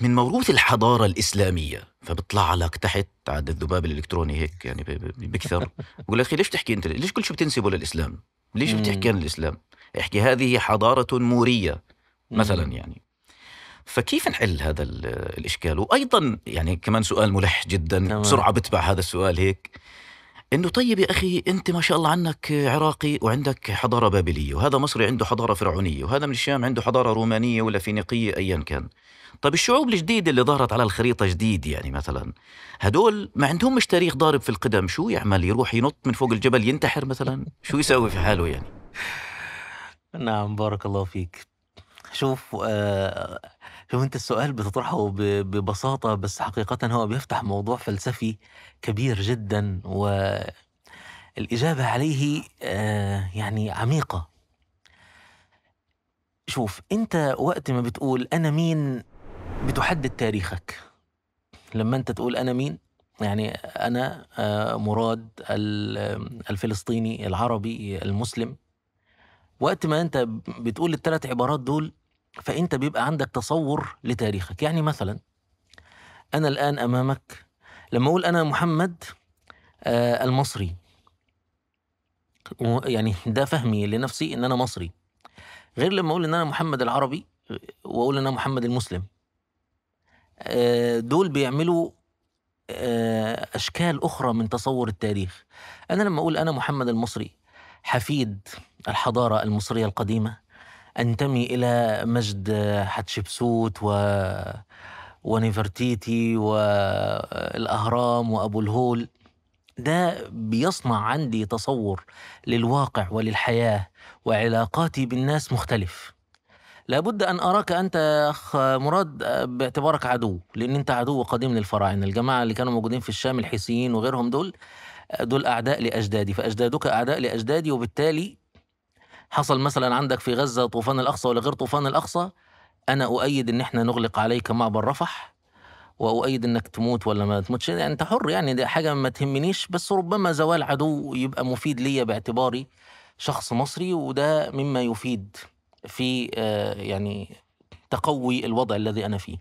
من موروث الحضارة الإسلامية فبطلع لك تحت عاد الذباب الإلكتروني هيك يعني بكثر بقول أخي ليش بتحكي أنت ليش كل شيء بتنسبه للإسلام ليش بتحكي عن الإسلام احكي هذه حضارة مورية مثلا يعني فكيف نحل هذا الإشكال وأيضا يعني كمان سؤال ملح جدا بسرعة بتبع هذا السؤال هيك انه طيب يا اخي انت ما شاء الله عنك عراقي وعندك حضاره بابليه وهذا مصري عنده حضاره فرعونيه وهذا من الشام عنده حضاره رومانيه ولا فينيقيه ايا كان طب الشعوب الجديده اللي ظهرت على الخريطه جديد يعني مثلا هدول ما عندهم مش تاريخ ضارب في القدم شو يعمل يروح ينط من فوق الجبل ينتحر مثلا شو يسوي في حاله يعني نعم بارك الله فيك شوف آه لو انت السؤال بتطرحه ببساطه بس حقيقه هو بيفتح موضوع فلسفي كبير جدا والاجابه عليه آه، يعني عميقه شوف انت وقت ما بتقول انا مين بتحدد تاريخك لما انت تقول انا مين يعني انا آه، مراد الفلسطيني العربي المسلم وقت ما انت بتقول الثلاث عبارات دول فانت بيبقى عندك تصور لتاريخك يعني مثلا انا الان امامك لما اقول انا محمد آه المصري يعني ده فهمي لنفسي ان انا مصري غير لما اقول ان انا محمد العربي واقول ان انا محمد المسلم آه دول بيعملوا آه اشكال اخرى من تصور التاريخ انا لما اقول انا محمد المصري حفيد الحضاره المصريه القديمه أنتمي إلى مجد حتشبسوت و ونفرتيتي والأهرام وأبو الهول ده بيصنع عندي تصور للواقع وللحياة وعلاقاتي بالناس مختلف لابد أن أراك أنت أخ مراد باعتبارك عدو لأن أنت عدو قديم للفراعنة الجماعة اللي كانوا موجودين في الشام الحيسيين وغيرهم دول دول أعداء لأجدادي فأجدادك أعداء لأجدادي وبالتالي حصل مثلا عندك في غزة طوفان الأقصى ولا غير طوفان الأقصى أنا أؤيد إن إحنا نغلق عليك معبر رفح وأؤيد إنك تموت ولا ما تموتش يعني أنت حر يعني دي حاجة ما تهمنيش بس ربما زوال عدو يبقى مفيد ليا باعتباري شخص مصري وده مما يفيد في آه، يعني تقوي الوضع الذي أنا فيه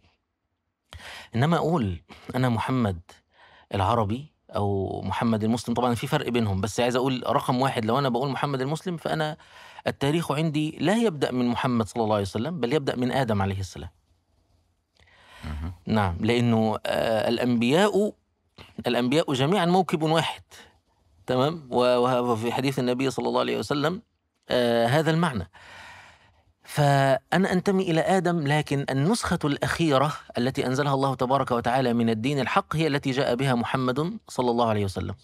إنما أقول أنا محمد العربي او محمد المسلم طبعا في فرق بينهم بس عايز اقول رقم واحد لو انا بقول محمد المسلم فانا التاريخ عندي لا يبدأ من محمد صلى الله عليه وسلم بل يبدأ من آدم عليه السلام نعم لأنه آه، الأنبياء الأنبياء جميعا موكب واحد تمام وفي حديث النبي صلى الله عليه وسلم آه، هذا المعنى فأنا أنتمي إلى آدم لكن النسخة الأخيرة التي أنزلها الله تبارك وتعالى من الدين الحق هي التي جاء بها محمد صلى الله عليه وسلم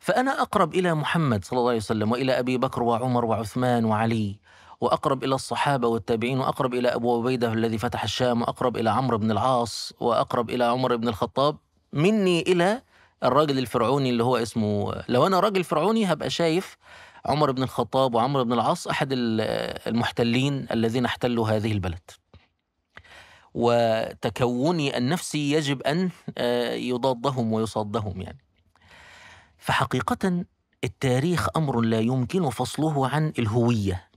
فأنا أقرب إلى محمد صلى الله عليه وسلم وإلى أبي بكر وعمر وعثمان وعلي وأقرب إلى الصحابة والتابعين وأقرب إلى أبو عبيدة الذي فتح الشام وأقرب إلى عمرو بن العاص وأقرب إلى عمر بن الخطاب مني إلى الراجل الفرعوني اللي هو اسمه لو أنا راجل فرعوني هبقى شايف عمر بن الخطاب وعمرو بن العاص أحد المحتلين الذين احتلوا هذه البلد وتكوني النفسي يجب أن آه، يضادهم ويصادهم يعني فحقيقة التاريخ أمر لا يمكن فصله عن الهوية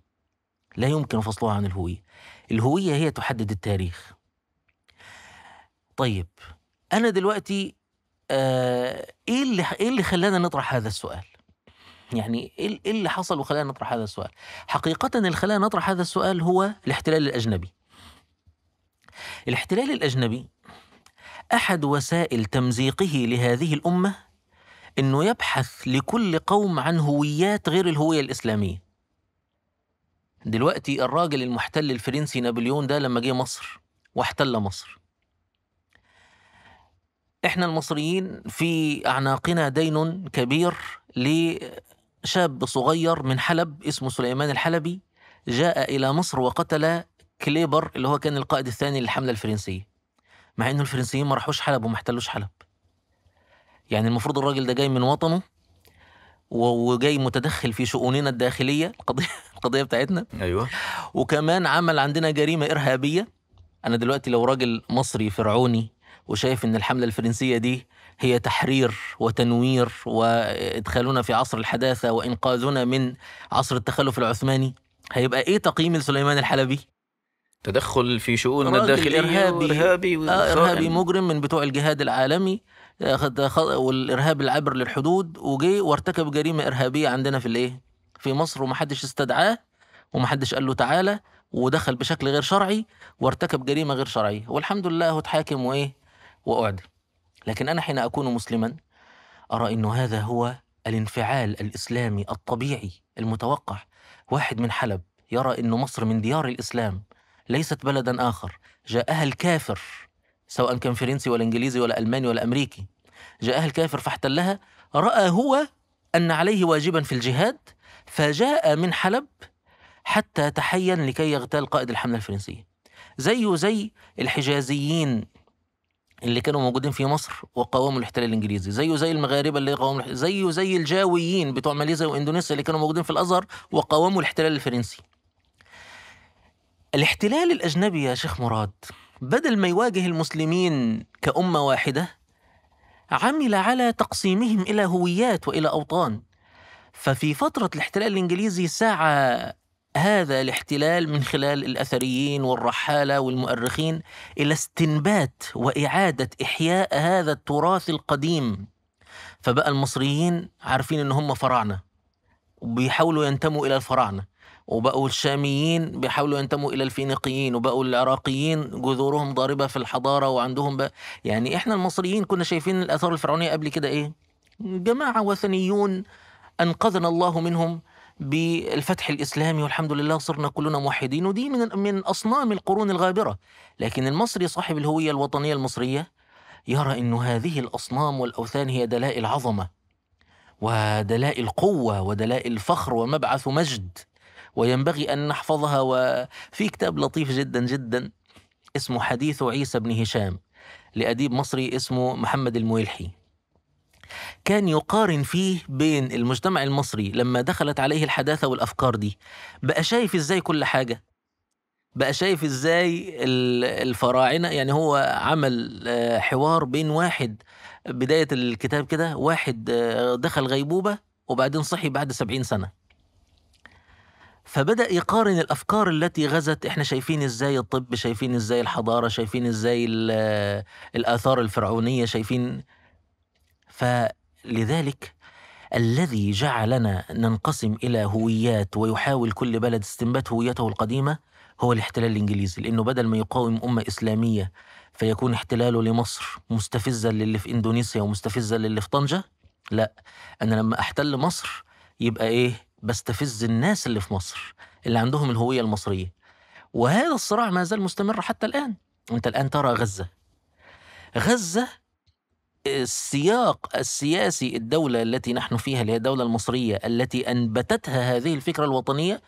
لا يمكن فصله عن الهوية الهوية هي تحدد التاريخ طيب أنا دلوقتي آه، إيه اللي إيه اللي خلانا نطرح هذا السؤال؟ يعني إيه, ايه اللي حصل وخلانا نطرح هذا السؤال؟ حقيقة اللي خلانا نطرح هذا السؤال هو الاحتلال الأجنبي. الاحتلال الأجنبي أحد وسائل تمزيقه لهذه الأمة أنه يبحث لكل قوم عن هويات غير الهوية الإسلامية. دلوقتي الراجل المحتل الفرنسي نابليون ده لما جه مصر واحتل مصر احنا المصريين في اعناقنا دين كبير شاب صغير من حلب اسمه سليمان الحلبي جاء إلى مصر وقتل كليبر اللي هو كان القائد الثاني للحملة الفرنسية مع إنه الفرنسيين ما راحوش حلب وما احتلوش حلب يعني المفروض الراجل ده جاي من وطنه وجاي متدخل في شؤوننا الداخليه القضيه [laughs] القضيه بتاعتنا ايوه وكمان عمل عندنا جريمه ارهابيه انا دلوقتي لو راجل مصري فرعوني وشايف ان الحمله الفرنسيه دي هي تحرير وتنوير وادخالنا في عصر الحداثه وانقاذنا من عصر التخلف العثماني هيبقى ايه تقييم لسليمان الحلبي تدخل في شؤوننا الداخليه ارهابي ارهابي, آه، إرهابي مجرم من بتوع الجهاد العالمي آه، والارهاب العبر للحدود وجي وارتكب جريمه ارهابيه عندنا في الايه في مصر ومحدش استدعاه ومحدش قال له تعالى ودخل بشكل غير شرعي وارتكب جريمه غير شرعيه والحمد لله هو اتحاكم وايه واعدم لكن أنا حين أكون مسلما أرى أن هذا هو الانفعال الإسلامي الطبيعي المتوقع واحد من حلب يرى أن مصر من ديار الإسلام ليست بلدا آخر جاءها الكافر سواء كان فرنسي ولا إنجليزي ولا ألماني ولا أمريكي جاءها الكافر فاحتلها رأى هو أن عليه واجبا في الجهاد فجاء من حلب حتى تحين لكي يغتال قائد الحملة الفرنسية زيه زي الحجازيين اللي كانوا موجودين في مصر وقاوموا الاحتلال الانجليزي زيه زي المغاربه اللي قاوموا زيه زي الجاويين بتوع ماليزيا واندونيسيا اللي كانوا موجودين في الازهر وقاوموا الاحتلال الفرنسي الاحتلال الاجنبي يا شيخ مراد بدل ما يواجه المسلمين كامه واحده عمل على تقسيمهم الى هويات والى اوطان ففي فتره الاحتلال الانجليزي سعى هذا الاحتلال من خلال الاثريين والرحاله والمؤرخين الى استنبات واعاده احياء هذا التراث القديم فبقى المصريين عارفين ان هم فراعنه وبيحاولوا ينتموا الى الفراعنه وبقوا الشاميين بيحاولوا ينتموا الى الفينيقيين وبقوا العراقيين جذورهم ضاربه في الحضاره وعندهم بقى يعني احنا المصريين كنا شايفين الاثار الفرعونيه قبل كده ايه جماعه وثنيون انقذنا الله منهم بالفتح الإسلامي والحمد لله صرنا كلنا موحدين ودي من من أصنام القرون الغابرة لكن المصري صاحب الهوية الوطنية المصرية يرى أن هذه الأصنام والأوثان هي دلائل عظمة ودلائل قوة ودلائل فخر ومبعث مجد وينبغي أن نحفظها وفي كتاب لطيف جدا جدا اسمه حديث عيسى بن هشام لأديب مصري اسمه محمد المويلحي كان يقارن فيه بين المجتمع المصري لما دخلت عليه الحداثة والأفكار دي بقى شايف إزاي كل حاجة بقى شايف إزاي الفراعنة يعني هو عمل آه، حوار بين واحد بداية الكتاب كده واحد آه، دخل غيبوبة وبعدين صحي بعد سبعين سنة فبدأ يقارن الأفكار التي غزت إحنا شايفين إزاي الطب شايفين إزاي الحضارة شايفين إزاي آه، الآثار الفرعونية شايفين فلذلك الذي جعلنا ننقسم إلى هويات ويحاول كل بلد استنبات هويته القديمة هو الاحتلال الإنجليزي لأنه بدل ما يقاوم أمة إسلامية فيكون احتلاله لمصر مستفزا للي في إندونيسيا ومستفزا للي في طنجة لا أنا لما أحتل مصر يبقى إيه بستفز الناس اللي في مصر اللي عندهم الهوية المصرية وهذا الصراع ما زال مستمر حتى الآن أنت الآن ترى غزة غزة السياق السياسي الدولة التي نحن فيها اللي هي الدولة المصرية التي أنبتتها هذه الفكرة الوطنية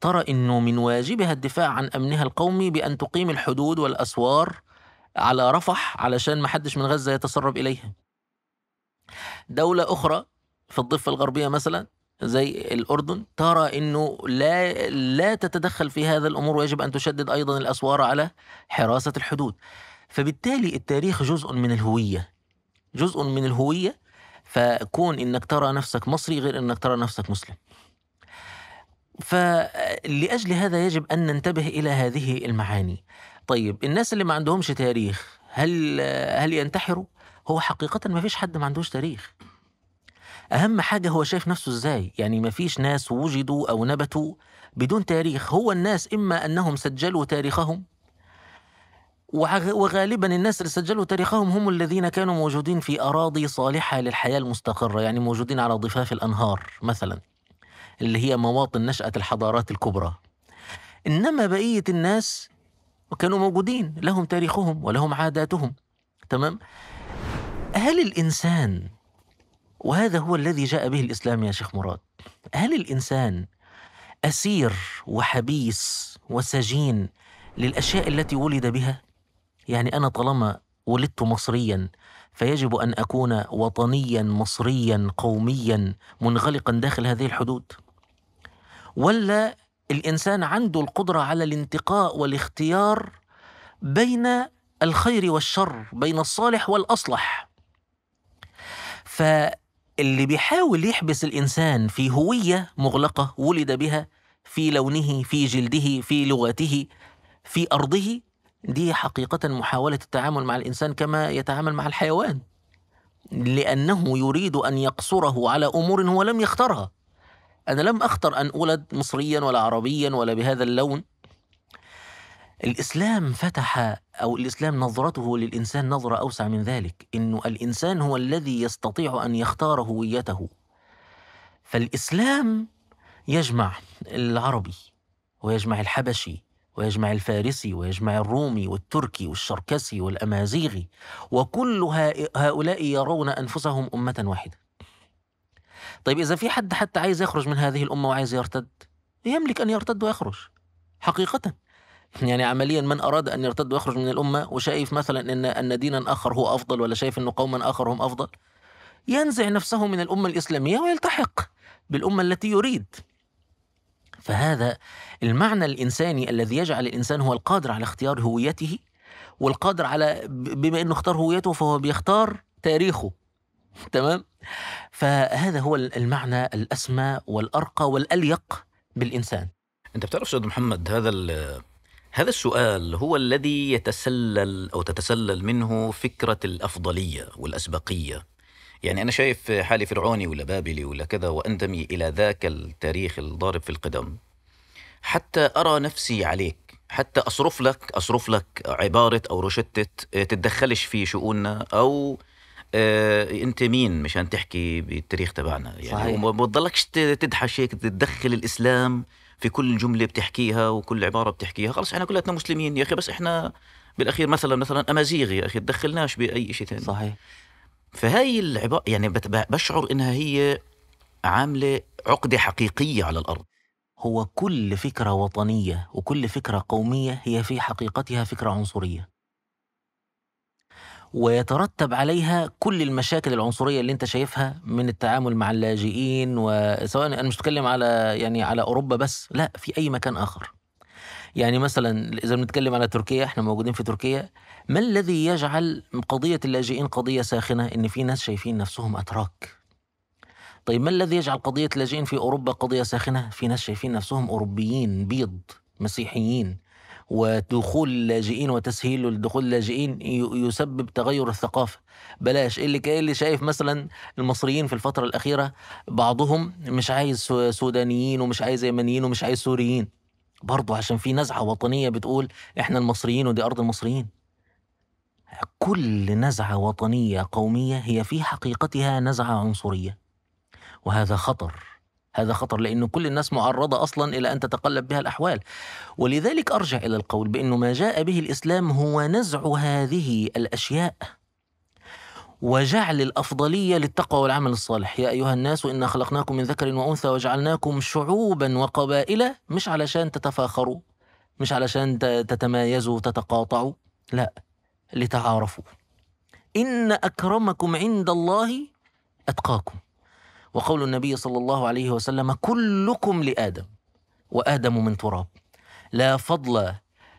ترى أنه من واجبها الدفاع عن أمنها القومي بأن تقيم الحدود والأسوار على رفح علشان ما حدش من غزة يتسرب إليها دولة أخرى في الضفة الغربية مثلا زي الأردن ترى أنه لا, لا تتدخل في هذا الأمور ويجب أن تشدد أيضا الأسوار على حراسة الحدود فبالتالي التاريخ جزء من الهوية جزء من الهوية فكون إنك ترى نفسك مصري غير إنك ترى نفسك مسلم فلأجل هذا يجب أن ننتبه إلى هذه المعاني طيب الناس اللي ما عندهمش تاريخ هل هل ينتحروا؟ هو حقيقة ما فيش حد ما عندوش تاريخ أهم حاجة هو شايف نفسه إزاي يعني ما فيش ناس وجدوا أو نبتوا بدون تاريخ هو الناس إما أنهم سجلوا تاريخهم وغالبا الناس اللي سجلوا تاريخهم هم الذين كانوا موجودين في أراضي صالحة للحياة المستقرة يعني موجودين على ضفاف الأنهار مثلا اللي هي مواطن نشأة الحضارات الكبرى إنما بقية الناس كانوا موجودين لهم تاريخهم ولهم عاداتهم تمام هل الإنسان وهذا هو الذي جاء به الإسلام يا شيخ مراد هل الإنسان أسير وحبيس وسجين للأشياء التي ولد بها يعني أنا طالما ولدت مصريا فيجب أن أكون وطنيا مصريا قوميا منغلقا داخل هذه الحدود ولا الإنسان عنده القدرة على الانتقاء والاختيار بين الخير والشر بين الصالح والأصلح فاللي بيحاول يحبس الإنسان في هوية مغلقة ولد بها في لونه في جلده في لغته في أرضه دي حقيقة محاولة التعامل مع الإنسان كما يتعامل مع الحيوان لأنه يريد أن يقصره على أمور هو لم يختارها أنا لم أختر أن أولد مصريا ولا عربيا ولا بهذا اللون الإسلام فتح أو الإسلام نظرته للإنسان نظرة أوسع من ذلك إنه الإنسان هو الذي يستطيع أن يختار هويته فالإسلام يجمع العربي ويجمع الحبشي ويجمع الفارسي ويجمع الرومي والتركي والشركسي والأمازيغي وكل هؤلاء يرون أنفسهم أمة واحدة طيب إذا في حد حتى عايز يخرج من هذه الأمة وعايز يرتد يملك أن يرتد ويخرج حقيقة يعني عمليا من أراد أن يرتد ويخرج من الأمة وشايف مثلا أن أن دينا آخر هو أفضل ولا شايف أن قوما آخر هم أفضل ينزع نفسه من الأمة الإسلامية ويلتحق بالأمة التي يريد فهذا المعنى الانساني الذي يجعل الانسان هو القادر على اختيار هويته والقادر على بما انه اختار هويته فهو بيختار تاريخه تمام فهذا هو المعنى الاسمى والارقى والاليق بالانسان انت بتعرف استاذ محمد هذا هذا السؤال هو الذي يتسلل او تتسلل منه فكره الافضليه والاسبقيه يعني أنا شايف حالي فرعوني ولا بابلي ولا كذا وأنتمي إلى ذاك التاريخ الضارب في القدم حتى أرى نفسي عليك حتى أصرف لك أصرف لك عبارة أو روشتة آه، تتدخلش في شؤوننا أو آه انت مين مشان تحكي بالتاريخ تبعنا يعني وما بتضلكش تدحش هيك تدخل الاسلام في كل جمله بتحكيها وكل عباره بتحكيها خلص احنا كلنا مسلمين يا اخي بس احنا بالاخير مثلا مثلا امازيغي يا اخي تدخلناش باي شيء ثاني صحيح فهاي العبارة يعني بشعر إنها هي عاملة عقدة حقيقية على الأرض هو كل فكرة وطنية وكل فكرة قومية هي في حقيقتها فكرة عنصرية ويترتب عليها كل المشاكل العنصريه اللي انت شايفها من التعامل مع اللاجئين وسواء انا مش بتكلم على يعني على اوروبا بس لا في اي مكان اخر يعني مثلا اذا بنتكلم على تركيا احنا موجودين في تركيا ما الذي يجعل قضية اللاجئين قضية ساخنة إن في ناس شايفين نفسهم أتراك طيب ما الذي يجعل قضية اللاجئين في أوروبا قضية ساخنة في ناس شايفين نفسهم أوروبيين بيض مسيحيين ودخول اللاجئين وتسهيل دخول اللاجئين يسبب تغير الثقافه بلاش إيه اللي إيه اللي شايف مثلا المصريين في الفتره الاخيره بعضهم مش عايز سودانيين ومش عايز يمنيين ومش عايز سوريين برضه عشان في نزعه وطنيه بتقول احنا المصريين ودي ارض المصريين كل نزعه وطنيه قوميه هي في حقيقتها نزعه عنصريه وهذا خطر هذا خطر لأنه كل الناس معرضة أصلا إلى أن تتقلب بها الأحوال ولذلك أرجع إلى القول بأنه ما جاء به الإسلام هو نزع هذه الأشياء وجعل الأفضلية للتقوى والعمل الصالح يا أيها الناس إنا خلقناكم من ذكر وأنثى وجعلناكم شعوبا وقبائل مش علشان تتفاخروا مش علشان تتمايزوا وتتقاطعوا لا لتعارفوا إن أكرمكم عند الله أتقاكم وقول النبي صلى الله عليه وسلم كلكم لآدم وآدم من تراب لا فضل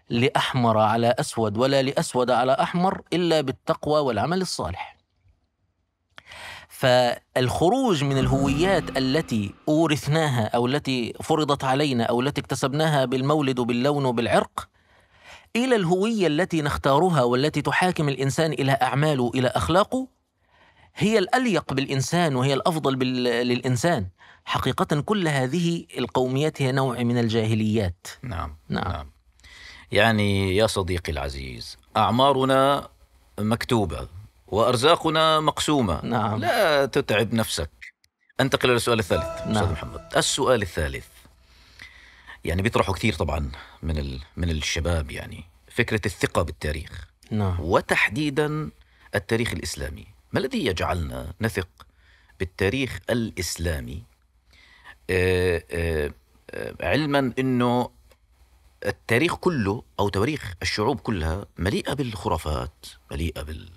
لأحمر على أسود ولا لأسود على أحمر إلا بالتقوى والعمل الصالح فالخروج من الهويات التي أورثناها أو التي فرضت علينا أو التي اكتسبناها بالمولد وباللون وبالعرق الى الهويه التي نختارها والتي تحاكم الانسان الى اعماله الى اخلاقه هي الاليق بالانسان وهي الافضل للانسان حقيقه كل هذه القوميات هي نوع من الجاهليات نعم نعم, نعم. يعني يا صديقي العزيز اعمارنا مكتوبه وارزاقنا مقسومه نعم. لا تتعب نفسك انتقل الى السؤال الثالث نعم. استاذ محمد السؤال الثالث يعني بيطرحوا كثير طبعا من ال... من الشباب يعني فكره الثقه بالتاريخ نعم. وتحديدا التاريخ الاسلامي ما الذي يجعلنا نثق بالتاريخ الاسلامي آآ آه، آآ آه، آه، علما انه التاريخ كله او تواريخ الشعوب كلها مليئه بالخرافات مليئه بال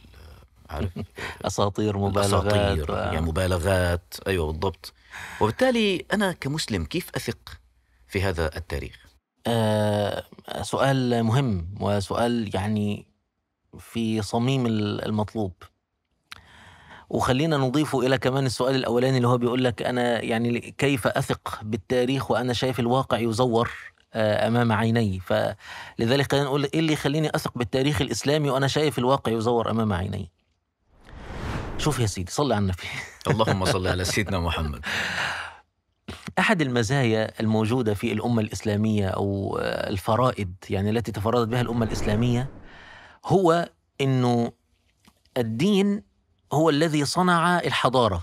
عارف [laughs] اساطير مبالغات اساطير يعني مبالغات ايوه بالضبط وبالتالي انا كمسلم كيف اثق في هذا التاريخ؟ آه سؤال مهم وسؤال يعني في صميم المطلوب وخلينا نضيفه الى كمان السؤال الاولاني اللي هو بيقول لك انا يعني كيف اثق بالتاريخ وانا شايف الواقع يزور آه، امام عيني فلذلك خلينا نقول ايه اللي يخليني اثق بالتاريخ الاسلامي وانا شايف الواقع يزور امام عيني شوف يا سيدي صلي على النبي اللهم [laughs] صل على سيدنا محمد أحد المزايا الموجودة في الأمة الإسلامية أو الفرائد يعني التي تفردت بها الأمة الإسلامية هو أنه الدين هو الذي صنع الحضارة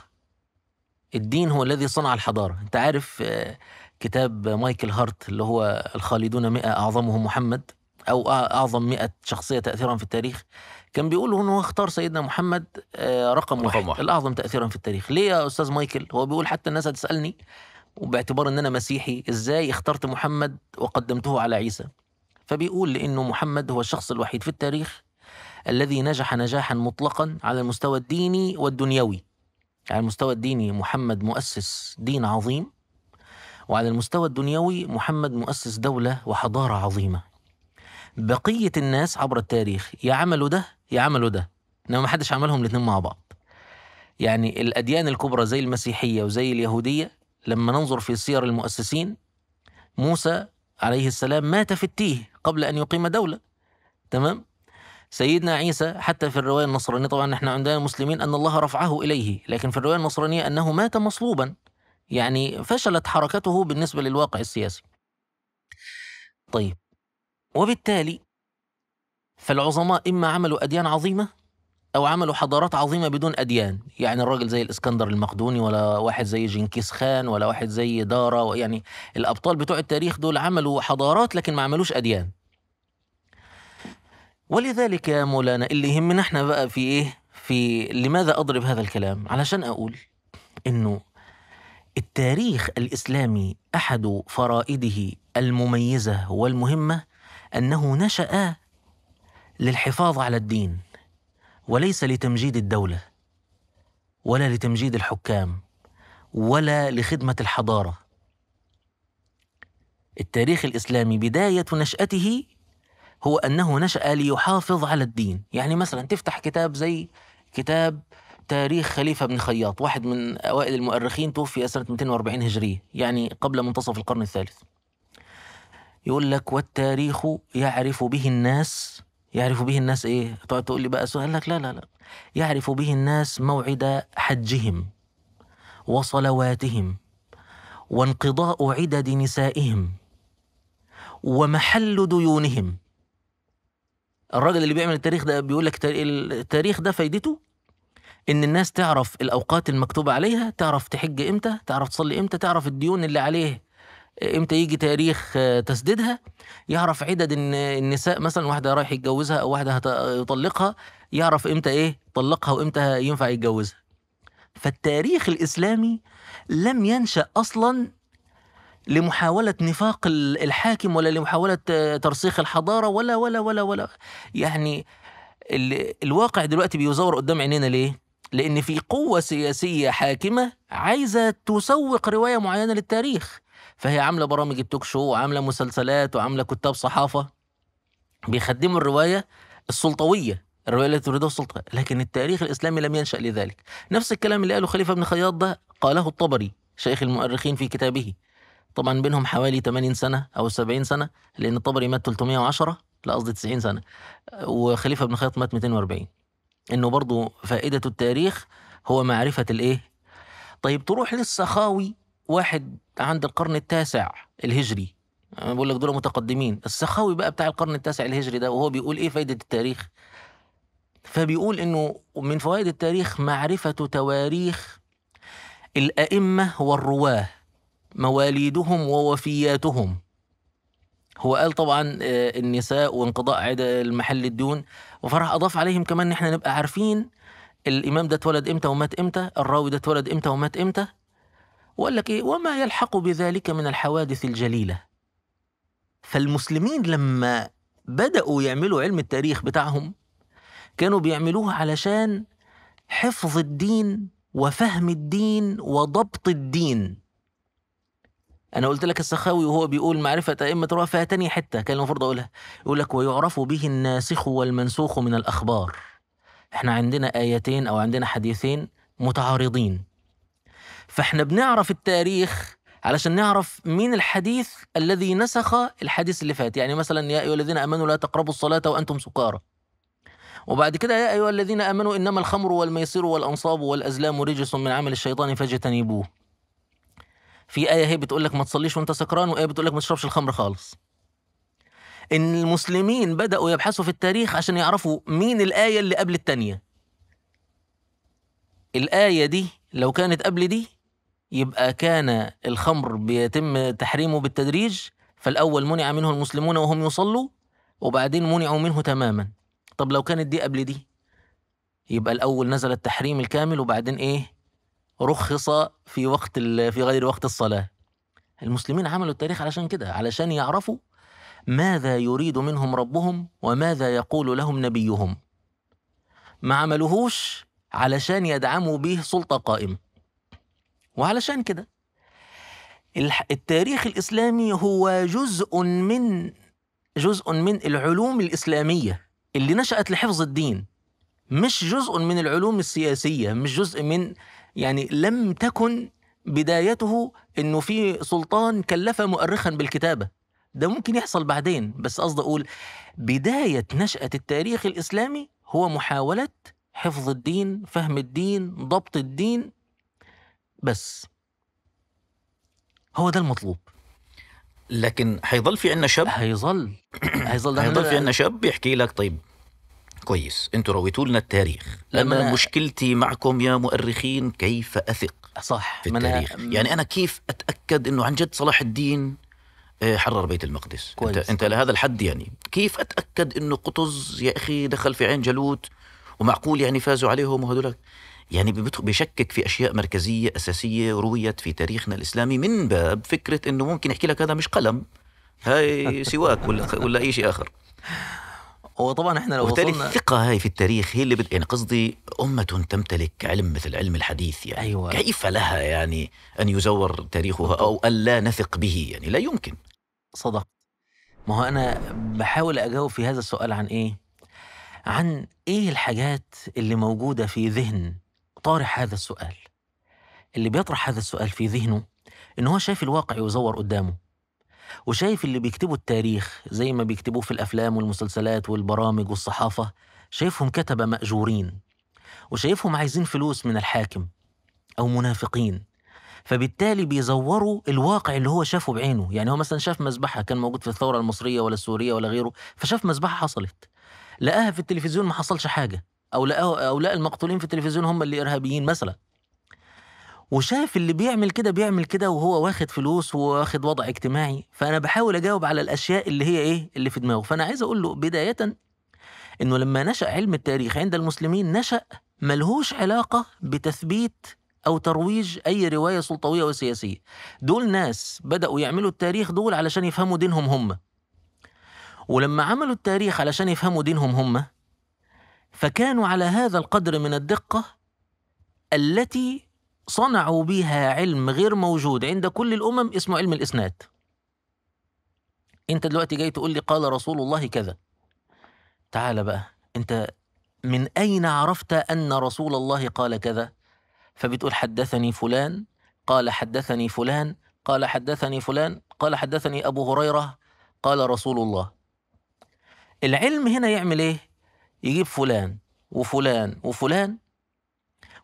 الدين هو الذي صنع الحضارة أنت عارف آه، كتاب مايكل هارت اللي هو الخالدون مئة أعظمهم محمد أو أعظم مئة شخصية تأثيرا في التاريخ كان بيقول انه اختار سيدنا محمد آه، رقم, واحد الأعظم تأثيرا في التاريخ ليه يا أستاذ مايكل هو بيقول حتى الناس هتسألني وباعتبار ان انا مسيحي ازاي اخترت محمد وقدمته على عيسى فبيقول لانه محمد هو الشخص الوحيد في التاريخ الذي نجح نجاحا مطلقا على المستوى الديني والدنيوي على المستوى الديني محمد مؤسس دين عظيم وعلى المستوى الدنيوي محمد مؤسس دولة وحضارة عظيمة بقية الناس عبر التاريخ يا عملوا ده يا عملوا ده إنما ما حدش عملهم الاثنين مع بعض يعني الأديان الكبرى زي المسيحية وزي اليهودية لما ننظر في سير المؤسسين موسى عليه السلام مات في التيه قبل أن يقيم دولة تمام سيدنا عيسى حتى في الرواية النصرانية طبعا احنا عندنا المسلمين أن الله رفعه إليه لكن في الرواية النصرانية أنه مات مصلوبا يعني فشلت حركته بالنسبة للواقع السياسي طيب وبالتالي فالعظماء إما عملوا أديان عظيمة أو عملوا حضارات عظيمة بدون أديان يعني الراجل زي الإسكندر المقدوني ولا واحد زي جنكيز خان ولا واحد زي دارا يعني الأبطال بتوع التاريخ دول عملوا حضارات لكن ما عملوش أديان ولذلك يا مولانا اللي يهمنا احنا بقى في ايه في لماذا اضرب هذا الكلام علشان اقول انه التاريخ الاسلامي احد فرائده المميزه والمهمه انه نشا للحفاظ على الدين وليس لتمجيد الدولة ولا لتمجيد الحكام ولا لخدمة الحضارة التاريخ الإسلامي بداية نشأته هو أنه نشأ ليحافظ على الدين يعني مثلا تفتح كتاب زي كتاب تاريخ خليفة بن خياط واحد من أوائل المؤرخين توفي سنة 240 هجرية يعني قبل منتصف القرن الثالث يقول لك والتاريخ يعرف به الناس يعرف به الناس ايه تقعد تقول لي بقى سؤال لك لا لا لا يعرف به الناس موعد حجهم وصلواتهم وانقضاء عدد نسائهم ومحل ديونهم الراجل اللي بيعمل التاريخ ده بيقول لك التاريخ ده فايدته ان الناس تعرف الاوقات المكتوبه عليها تعرف تحج امتى تعرف تصلي امتى تعرف الديون اللي عليه امتى يجي تاريخ آه، تسديدها يعرف عدد النساء مثلا واحده رايح يتجوزها او واحده هيطلقها يعرف امتى ايه طلقها وامتى ينفع يتجوزها فالتاريخ الاسلامي لم ينشا اصلا لمحاولة نفاق الحاكم ولا لمحاولة آه، ترسيخ الحضارة ولا ولا ولا ولا يعني الواقع دلوقتي بيزور قدام عينينا ليه؟ لأن في قوة سياسية حاكمة عايزة تسوق رواية معينة للتاريخ فهي عامله برامج التوك شو وعامله مسلسلات وعامله كتاب صحافه بيخدموا الروايه السلطويه الروايه التي تريدها السلطه لكن التاريخ الاسلامي لم ينشا لذلك نفس الكلام اللي قاله خليفه بن خياط ده قاله الطبري شيخ المؤرخين في كتابه طبعا بينهم حوالي 80 سنه او 70 سنه لان الطبري مات 310 لا قصدي 90 سنه وخليفه بن خياط مات 240 انه برضه فائده التاريخ هو معرفه الايه طيب تروح للسخاوي واحد عند القرن التاسع الهجري أنا بقول لك دول متقدمين السخاوي بقى بتاع القرن التاسع الهجري ده وهو بيقول ايه فايده التاريخ فبيقول انه من فوائد التاريخ معرفه تواريخ الائمه والرواه مواليدهم ووفياتهم هو قال طبعا آه، النساء وانقضاء عدة المحل الديون وفرح اضاف عليهم كمان ان احنا نبقى عارفين الامام ده اتولد امتى ومات امتى الراوي ده اتولد امتى ومات امتى وقال لك إيه وما يلحق بذلك من الحوادث الجليلة فالمسلمين لما بدأوا يعملوا علم التاريخ بتاعهم كانوا بيعملوه علشان حفظ الدين وفهم الدين وضبط الدين أنا قلت لك السخاوي وهو بيقول معرفة أئمة الرواة فيها تاني حتة كان المفروض أقولها يقول لك ويعرف به الناسخ والمنسوخ من الأخبار إحنا عندنا آيتين أو عندنا حديثين متعارضين فاحنا بنعرف التاريخ علشان نعرف مين الحديث الذي نسخ الحديث اللي فات يعني مثلا يا أيها الذين آمنوا لا تقربوا الصلاة وأنتم سكارى وبعد كده يا أيها الذين آمنوا إنما الخمر والميسر والأنصاب والأزلام رجس من عمل الشيطان فاجتنبوه في آية هي بتقول لك ما تصليش وأنت سكران وآية بتقول لك ما تشربش الخمر خالص إن المسلمين بدأوا يبحثوا في التاريخ عشان يعرفوا مين الآية اللي قبل التانية الآية دي لو كانت قبل دي يبقى كان الخمر بيتم تحريمه بالتدريج فالأول منع منه المسلمون وهم يصلوا وبعدين منعوا منه تماما طب لو كانت دي قبل دي يبقى الأول نزل التحريم الكامل وبعدين إيه رخص في وقت في غير وقت الصلاة المسلمين عملوا التاريخ علشان كده علشان يعرفوا ماذا يريد منهم ربهم وماذا يقول لهم نبيهم ما عملوهوش علشان يدعموا به سلطة قائمة وعلشان كده التاريخ الإسلامي هو جزء من جزء من العلوم الإسلامية اللي نشأت لحفظ الدين مش جزء من العلوم السياسية مش جزء من يعني لم تكن بدايته انه في سلطان كلف مؤرخا بالكتابه ده ممكن يحصل بعدين بس قصدي اقول بدايه نشاه التاريخ الاسلامي هو محاوله حفظ الدين فهم الدين ضبط الدين بس هو ده المطلوب لكن حيظل في عندنا شاب حيظل حيظل هيظل في عندنا [clears throat] شاب يحكي لك طيب كويس انتوا رويتوا لنا التاريخ لما أنا مشكلتي معكم يا مؤرخين كيف اثق صح في التاريخ أنا يعني انا كيف اتاكد انه عن جد صلاح الدين آه، حرر بيت المقدس كويس. انت انت لهذا الحد يعني كيف اتاكد انه قطز يا اخي دخل في عين جالوت ومعقول يعني فازوا عليهم وهذولك يعني بيشكك في اشياء مركزيه اساسيه رويت في تاريخنا الاسلامي من باب فكره انه ممكن يحكي لك هذا مش قلم هاي [laughs] سواك ولا ولا اي شيء اخر وطبعا احنا لو وبالتالي وصلنا الثقة هاي في التاريخ هي اللي بد... يعني قصدي أمة تمتلك علم مثل علم الحديث يعني أيوة. كيف لها يعني أن يزور تاريخها أو ان لا نثق به يعني لا يمكن صدق ما هو أنا بحاول أجاوب في هذا السؤال عن إيه؟ عن إيه الحاجات اللي موجودة في ذهن طارح هذا السؤال اللي بيطرح هذا السؤال في ذهنه إن هو شايف الواقع يزور قدامه وشايف اللي بيكتبوا التاريخ زي ما بيكتبوه في الأفلام والمسلسلات والبرامج والصحافة شايفهم كتبة مأجورين وشايفهم عايزين فلوس من الحاكم أو منافقين فبالتالي بيزوروا الواقع اللي هو شافه بعينه يعني هو مثلا شاف مذبحة كان موجود في الثورة المصرية ولا السورية ولا غيره فشاف مذبحة حصلت لقاها في التلفزيون ما حصلش حاجة أو أولاء المقتولين في التلفزيون هم اللي إرهابيين مثلا وشايف اللي بيعمل كده بيعمل كده وهو واخد فلوس وواخد وضع اجتماعي فأنا بحاول أجاوب على الأشياء اللي هي إيه اللي في دماغه فأنا عايز أقول له بداية إنه لما نشأ علم التاريخ عند المسلمين نشأ ملهوش علاقة بتثبيت أو ترويج أي رواية سلطوية وسياسية دول ناس بدأوا يعملوا التاريخ دول علشان يفهموا دينهم هم ولما عملوا التاريخ علشان يفهموا دينهم هم فكانوا على هذا القدر من الدقة التي صنعوا بها علم غير موجود عند كل الأمم اسمه علم الإسناد أنت دلوقتي جاي تقول لي قال رسول الله كذا تعال بقى أنت من أين عرفت أن رسول الله قال كذا فبتقول حدثني فلان قال حدثني فلان قال حدثني فلان قال حدثني أبو هريرة قال رسول الله العلم هنا يعمل إيه يجيب فلان وفلان وفلان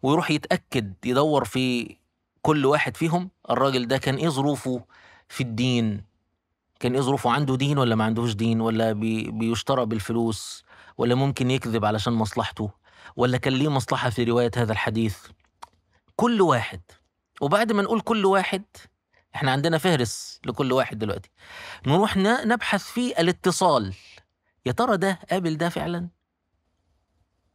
ويروح يتأكد يدور في كل واحد فيهم الراجل ده كان ايه ظروفه في الدين كان ايه ظروفه عنده دين ولا ما عندهوش دين ولا بي بيشترى بالفلوس ولا ممكن يكذب علشان مصلحته ولا كان ليه مصلحة في رواية هذا الحديث كل واحد وبعد ما نقول كل واحد احنا عندنا فهرس لكل واحد دلوقتي نروح نبحث في الاتصال يا ترى ده قابل ده فعلا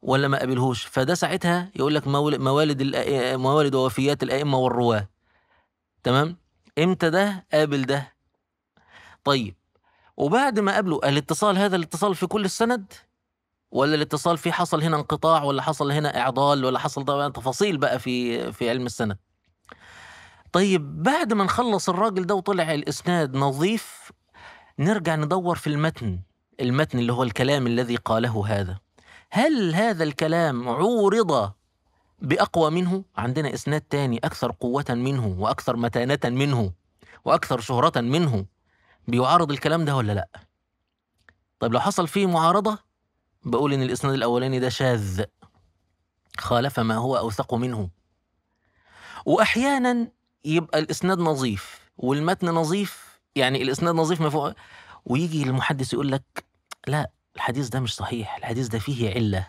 ولا ما قابلهوش فده ساعتها يقول لك موالد موالد ووفيات الائمه والرواه تمام امتى ده قابل ده طيب وبعد ما قابله الاتصال هذا الاتصال في كل السند ولا الاتصال فيه حصل هنا انقطاع ولا حصل هنا اعضال ولا حصل طبعا تفاصيل بقى في في علم السند طيب بعد ما نخلص الراجل ده وطلع الاسناد نظيف نرجع ندور في المتن المتن اللي هو الكلام الذي قاله هذا هل هذا الكلام عورض بأقوى منه عندنا إسناد تاني أكثر قوة منه وأكثر متانة منه وأكثر شهرة منه بيعارض الكلام ده ولا لأ طيب لو حصل فيه معارضة بقول إن الإسناد الأولاني ده شاذ خالف ما هو أوثق منه وأحيانا يبقى الإسناد نظيف والمتن نظيف يعني الإسناد نظيف ما فوق ويجي المحدث يقول لك لا الحديث ده مش صحيح الحديث ده فيه عله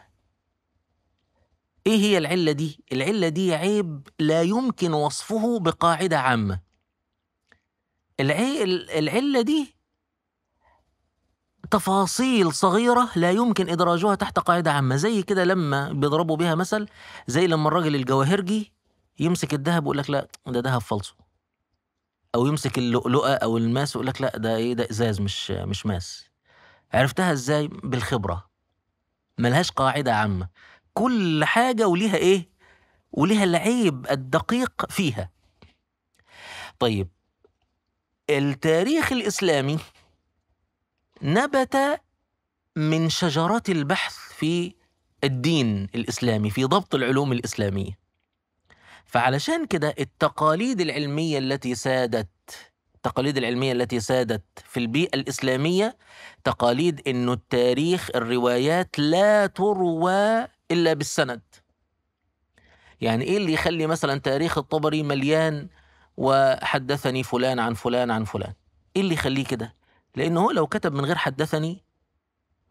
ايه هي العله دي العله دي عيب لا يمكن وصفه بقاعده عامه العي... العله دي تفاصيل صغيرة لا يمكن إدراجها تحت قاعدة عامة زي كده لما بيضربوا بيها مثل زي لما الراجل الجواهرجي يمسك الذهب ويقول لك لا ده ذهب فالصو أو يمسك اللؤلؤة أو الماس ويقول لك لا ده إيه ده إزاز مش مش ماس عرفتها ازاي بالخبرة ملهاش قاعدة عامة كل حاجة وليها ايه وليها العيب الدقيق فيها طيب التاريخ الإسلامي نبت من شجرات البحث في الدين الإسلامي في ضبط العلوم الإسلامية فعلشان كده التقاليد العلمية التي سادت التقاليد العلمية التي سادت في البيئة الإسلامية تقاليد أنه التاريخ الروايات لا تروى إلا بالسند يعني إيه اللي يخلي مثلا تاريخ الطبري مليان وحدثني فلان عن فلان عن فلان إيه اللي يخليه كده لأنه هو لو كتب من غير حدثني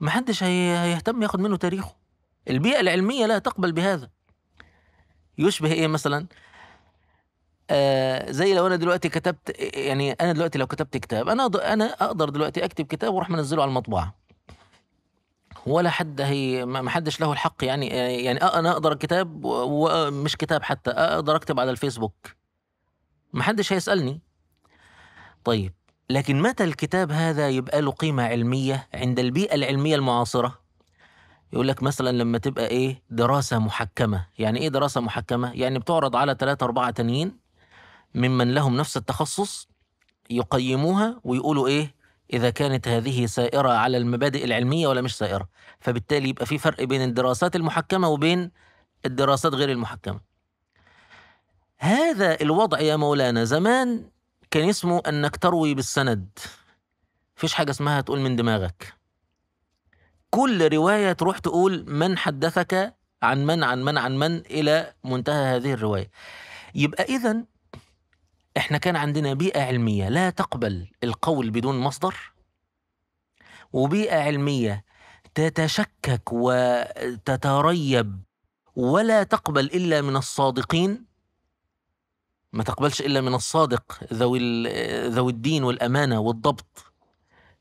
محدش هيهتم ياخد منه تاريخه البيئة العلمية لا تقبل بهذا يشبه إيه مثلا آه زي لو انا دلوقتي كتبت يعني انا دلوقتي لو كتبت كتاب انا انا اقدر دلوقتي اكتب كتاب واروح منزله على المطبعه ولا حد هي ما حدش له الحق يعني آه، يعني انا اقدر كتاب ومش كتاب حتى اقدر اكتب على الفيسبوك ما حدش هيسالني طيب لكن متى الكتاب هذا يبقى له قيمه علميه عند البيئه العلميه المعاصره يقول لك مثلا لما تبقى ايه دراسه محكمه يعني ايه دراسه محكمه يعني بتعرض على ثلاثة أربعة تانيين ممن لهم نفس التخصص يقيموها ويقولوا إيه إذا كانت هذه سائرة على المبادئ العلمية ولا مش سائرة فبالتالي يبقى في فرق بين الدراسات المحكمة وبين الدراسات غير المحكمة هذا الوضع يا مولانا زمان كان اسمه أنك تروي بالسند فيش حاجة اسمها تقول من دماغك كل رواية تروح تقول من حدثك عن من عن من عن من إلى منتهى هذه الرواية يبقى إذا احنا كان عندنا بيئة علمية لا تقبل القول بدون مصدر وبيئة علمية تتشكك وتتريب ولا تقبل إلا من الصادقين ما تقبلش إلا من الصادق ذوي ذوي الدين والأمانة والضبط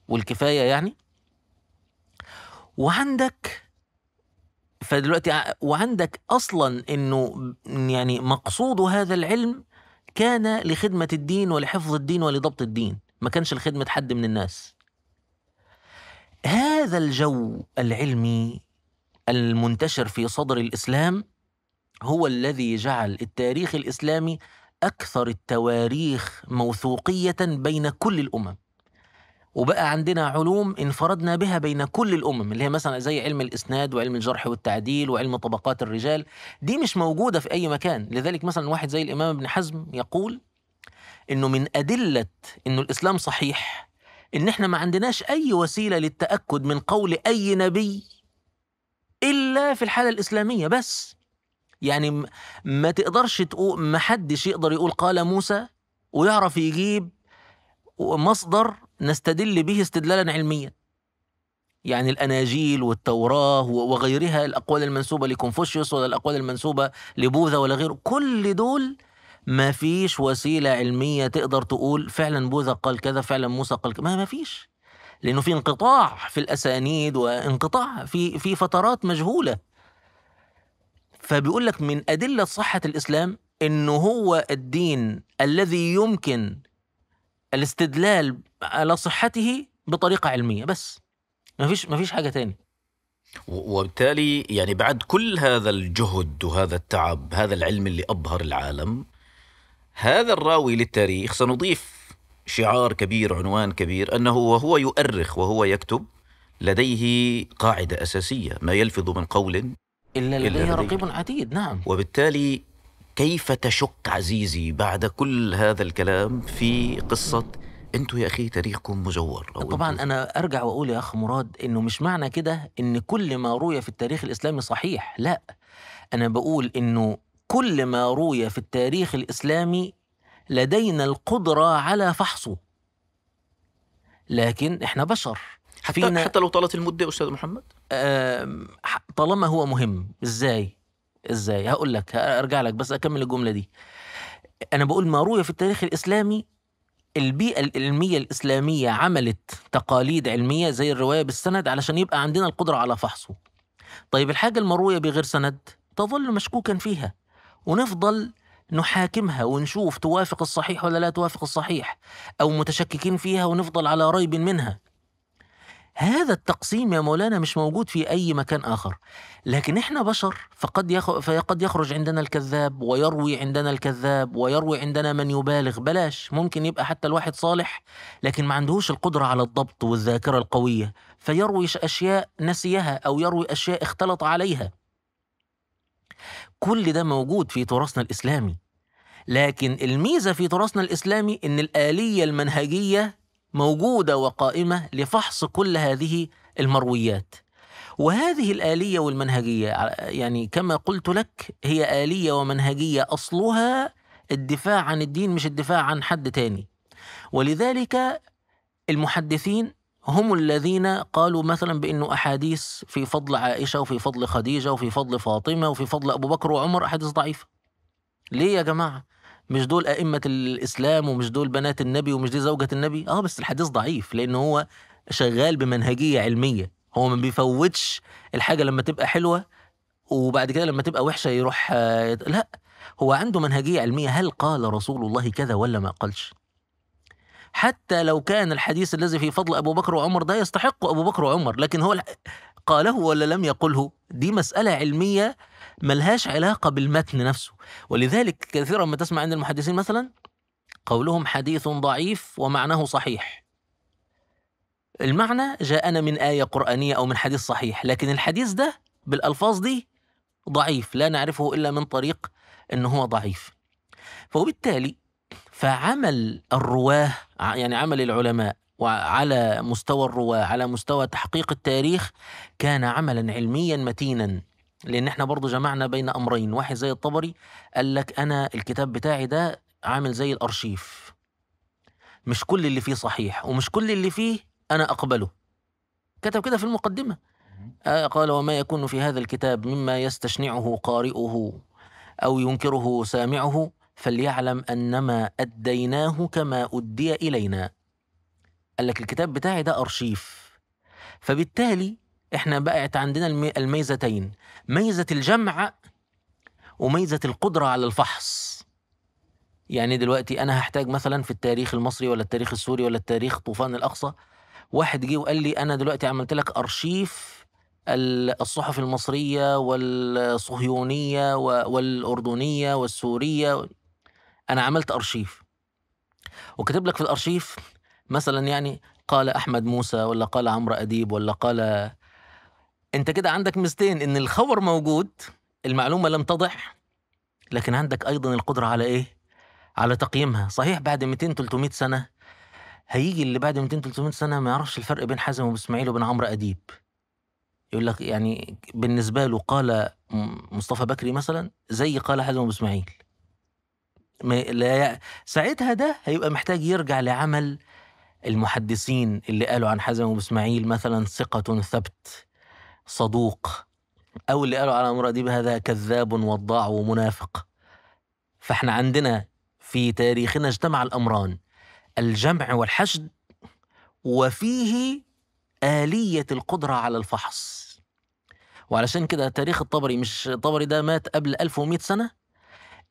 والكفاية يعني وعندك فدلوقتي وعندك اصلا انه يعني مقصود هذا العلم كان لخدمة الدين ولحفظ الدين ولضبط الدين ما كانش لخدمة حد من الناس هذا الجو العلمي المنتشر في صدر الإسلام هو الذي جعل التاريخ الإسلامي أكثر التواريخ موثوقية بين كل الأمم وبقى عندنا علوم انفردنا بها بين كل الامم اللي هي مثلا زي علم الاسناد وعلم الجرح والتعديل وعلم طبقات الرجال دي مش موجوده في اي مكان لذلك مثلا واحد زي الامام ابن حزم يقول انه من ادله انه الاسلام صحيح ان احنا ما عندناش اي وسيله للتاكد من قول اي نبي الا في الحاله الاسلاميه بس يعني ما تقدرش تقول ما حدش يقدر يقول قال موسى ويعرف يجيب مصدر نستدل به استدلالا علميا يعني الأناجيل والتوراة وغيرها الأقوال المنسوبة لكونفوشيوس ولا الأقوال المنسوبة لبوذا ولا غيره كل دول ما فيش وسيلة علمية تقدر تقول فعلا بوذا قال كذا فعلا موسى قال كذا ما, ما فيش لأنه في انقطاع في الأسانيد وانقطاع في في فترات مجهولة فبيقول لك من أدلة صحة الإسلام إنه هو الدين الذي يمكن الاستدلال على صحته بطريقه علميه بس ما فيش ما فيش حاجه تاني وبالتالي يعني بعد كل هذا الجهد وهذا التعب هذا العلم اللي ابهر العالم هذا الراوي للتاريخ سنضيف شعار كبير عنوان كبير انه وهو يؤرخ وهو يكتب لديه قاعده اساسيه ما يلفظ من قول الا لديه رقيب عتيد نعم وبالتالي كيف تشك عزيزي بعد كل هذا الكلام في قصة انتوا يا اخي تاريخكم مزور طبعا انا ارجع واقول يا اخ مراد انه مش معنى كده ان كل ما روي في التاريخ الاسلامي صحيح لا انا بقول انه كل ما روي في التاريخ الاسلامي لدينا القدره على فحصه لكن احنا بشر حتى فينا... حتى لو طالت المده استاذ محمد طالما هو مهم ازاي ازاي هقول لك ارجع لك بس اكمل الجمله دي انا بقول ما روي في التاريخ الاسلامي البيئة العلمية الإسلامية عملت تقاليد علمية زي الرواية بالسند علشان يبقى عندنا القدرة على فحصه طيب الحاجة المروية بغير سند تظل مشكوكا فيها ونفضل نحاكمها ونشوف توافق الصحيح ولا لا توافق الصحيح أو متشككين فيها ونفضل على ريب منها هذا التقسيم يا مولانا مش موجود في أي مكان آخر لكن إحنا بشر فقد يخ... فقد يخرج عندنا الكذاب ويروي عندنا الكذاب ويروي عندنا من يبالغ بلاش ممكن يبقى حتى الواحد صالح لكن ما عندهوش القدرة على الضبط والذاكرة القوية فيروي أشياء نسيها أو يروي أشياء اختلط عليها كل ده موجود في تراثنا الإسلامي لكن الميزة في تراثنا الإسلامي إن الآلية المنهجية موجودة وقائمة لفحص كل هذه المرويات وهذه الآلية والمنهجية يعني كما قلت لك هي آلية ومنهجية أصلها الدفاع عن الدين مش الدفاع عن حد تاني ولذلك المحدثين هم الذين قالوا مثلا بأنه أحاديث في فضل عائشة وفي فضل خديجة وفي فضل فاطمة وفي فضل أبو بكر وعمر أحاديث ضعيفة ليه يا جماعة؟ مش دول أئمة الإسلام ومش دول بنات النبي ومش دي زوجة النبي آه بس الحديث ضعيف لأن هو شغال بمنهجية علمية هو ما بيفوتش الحاجة لما تبقى حلوة وبعد كده لما تبقى وحشة يروح آه، لا هو عنده منهجية علمية هل قال رسول الله كذا ولا ما قالش حتى لو كان الحديث الذي في فضل أبو بكر وعمر ده يستحق أبو بكر وعمر لكن هو قاله ولا لم يقله دي مسألة علمية ملهاش علاقة بالمتن نفسه ولذلك كثيرا ما تسمع عند المحدثين مثلا قولهم حديث ضعيف ومعناه صحيح المعنى جاءنا من آية قرآنية أو من حديث صحيح لكن الحديث ده بالألفاظ دي ضعيف لا نعرفه إلا من طريق أنه هو ضعيف وبالتالي فعمل الرواه يعني عمل العلماء وعلى مستوى الرواه على مستوى تحقيق التاريخ كان عملا علميا متينا لان احنا برضو جمعنا بين امرين واحد زي الطبري قال لك انا الكتاب بتاعي ده عامل زي الارشيف مش كل اللي فيه صحيح ومش كل اللي فيه انا اقبله كتب كده في المقدمه آه، قال وما يكون في هذا الكتاب مما يستشنعه قارئه او ينكره سامعه فليعلم انما اديناه كما ادي الينا قال لك الكتاب بتاعي ده ارشيف فبالتالي احنا بقت عندنا الميزتين ميزة الجمع وميزة القدرة على الفحص يعني دلوقتي أنا هحتاج مثلا في التاريخ المصري ولا التاريخ السوري ولا التاريخ طوفان الأقصى واحد جه وقال لي أنا دلوقتي عملت لك أرشيف الصحف المصرية والصهيونية والأردنية والسورية أنا عملت أرشيف وكتب لك في الأرشيف مثلا يعني قال أحمد موسى ولا قال عمرو أديب ولا قال انت كده عندك ميزتين ان الخبر موجود المعلومه لم تضح لكن عندك ايضا القدره على ايه على تقييمها صحيح بعد 200 300 سنه هيجي اللي بعد 200 300 سنه ما يعرفش الفرق بين حازم وابو اسماعيل وبين عمرو اديب يقول لك يعني بالنسبه له قال مصطفى بكري مثلا زي قال حازم وابو اسماعيل لا ساعتها ده هيبقى محتاج يرجع لعمل المحدثين اللي قالوا عن حازم وابو اسماعيل مثلا ثقة ثبت صدوق أو اللي قالوا على مراديب هذا كذاب وضاع ومنافق فإحنا عندنا في تاريخنا اجتمع الأمران الجمع والحشد وفيه آلية القدرة على الفحص وعلشان كده تاريخ الطبري مش الطبري ده مات قبل 1100 سنة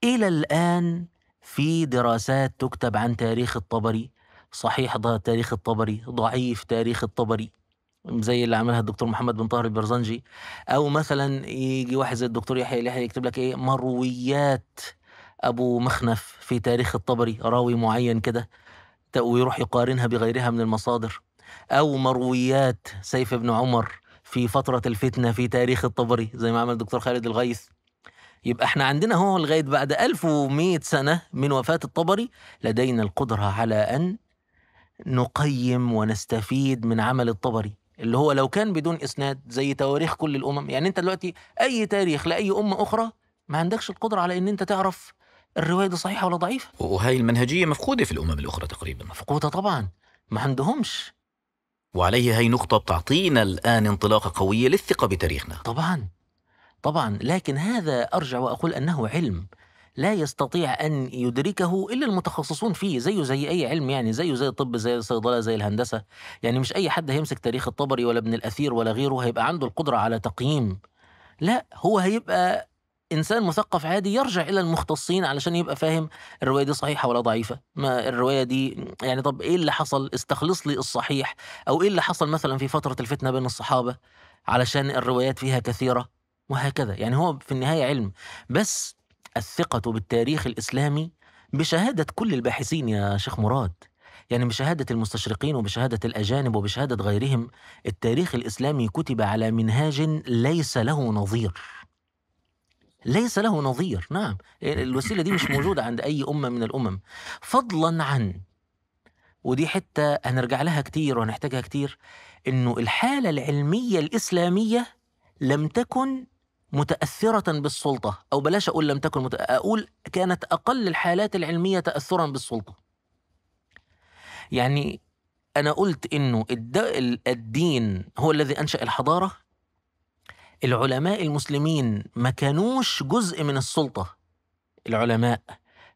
إلى الآن في دراسات تكتب عن تاريخ الطبري صحيح ده تاريخ الطبري ضعيف تاريخ الطبري زي اللي عملها الدكتور محمد بن طاهر البرزنجي او مثلا يجي واحد زي الدكتور يحيى يحيى يكتب لك ايه مرويات ابو مخنف في تاريخ الطبري راوي معين كده ويروح يقارنها بغيرها من المصادر او مرويات سيف بن عمر في فتره الفتنه في تاريخ الطبري زي ما عمل الدكتور خالد الغيث يبقى احنا عندنا هو لغايه بعد 1100 سنه من وفاه الطبري لدينا القدره على ان نقيم ونستفيد من عمل الطبري اللي هو لو كان بدون اسناد زي تواريخ كل الامم يعني انت دلوقتي اي تاريخ لاي امه اخرى ما عندكش القدره على ان انت تعرف الروايه دي صحيحه ولا ضعيفه وهي المنهجيه مفقوده في الامم الاخرى تقريبا مفقوده طبعا ما عندهمش وعليه هي نقطة بتعطينا الآن انطلاقة قوية للثقة بتاريخنا طبعا طبعا لكن هذا أرجع وأقول أنه علم لا يستطيع أن يدركه إلا المتخصصون فيه زيه زي أي علم يعني زيه زي الطب زي الصيدلة زي الهندسة يعني مش أي حد هيمسك تاريخ الطبري ولا ابن الأثير ولا غيره هيبقى عنده القدرة على تقييم لا هو هيبقى انسان مثقف عادي يرجع الى المختصين علشان يبقى فاهم الروايه دي صحيحه ولا ضعيفه ما الروايه دي يعني طب ايه اللي حصل استخلص لي الصحيح او ايه اللي حصل مثلا في فتره الفتنه بين الصحابه علشان الروايات فيها كثيره وهكذا يعني هو في النهايه علم بس الثقة بالتاريخ الإسلامي بشهادة كل الباحثين يا شيخ مراد يعني بشهادة المستشرقين وبشهادة الأجانب وبشهادة غيرهم التاريخ الإسلامي كتب على منهاج ليس له نظير ليس له نظير نعم الوسيلة دي مش موجودة عند أي أمة من الأمم فضلا عن ودي حتة هنرجع لها كتير وهنحتاجها كتير إنه الحالة العلمية الإسلامية لم تكن متأثرة بالسلطة أو بلاش أقول لم تكن مت... أقول كانت أقل الحالات العلمية تأثرا بالسلطة يعني أنا قلت إنه الدين هو الذي أنشأ الحضارة العلماء المسلمين ما كانوش جزء من السلطة العلماء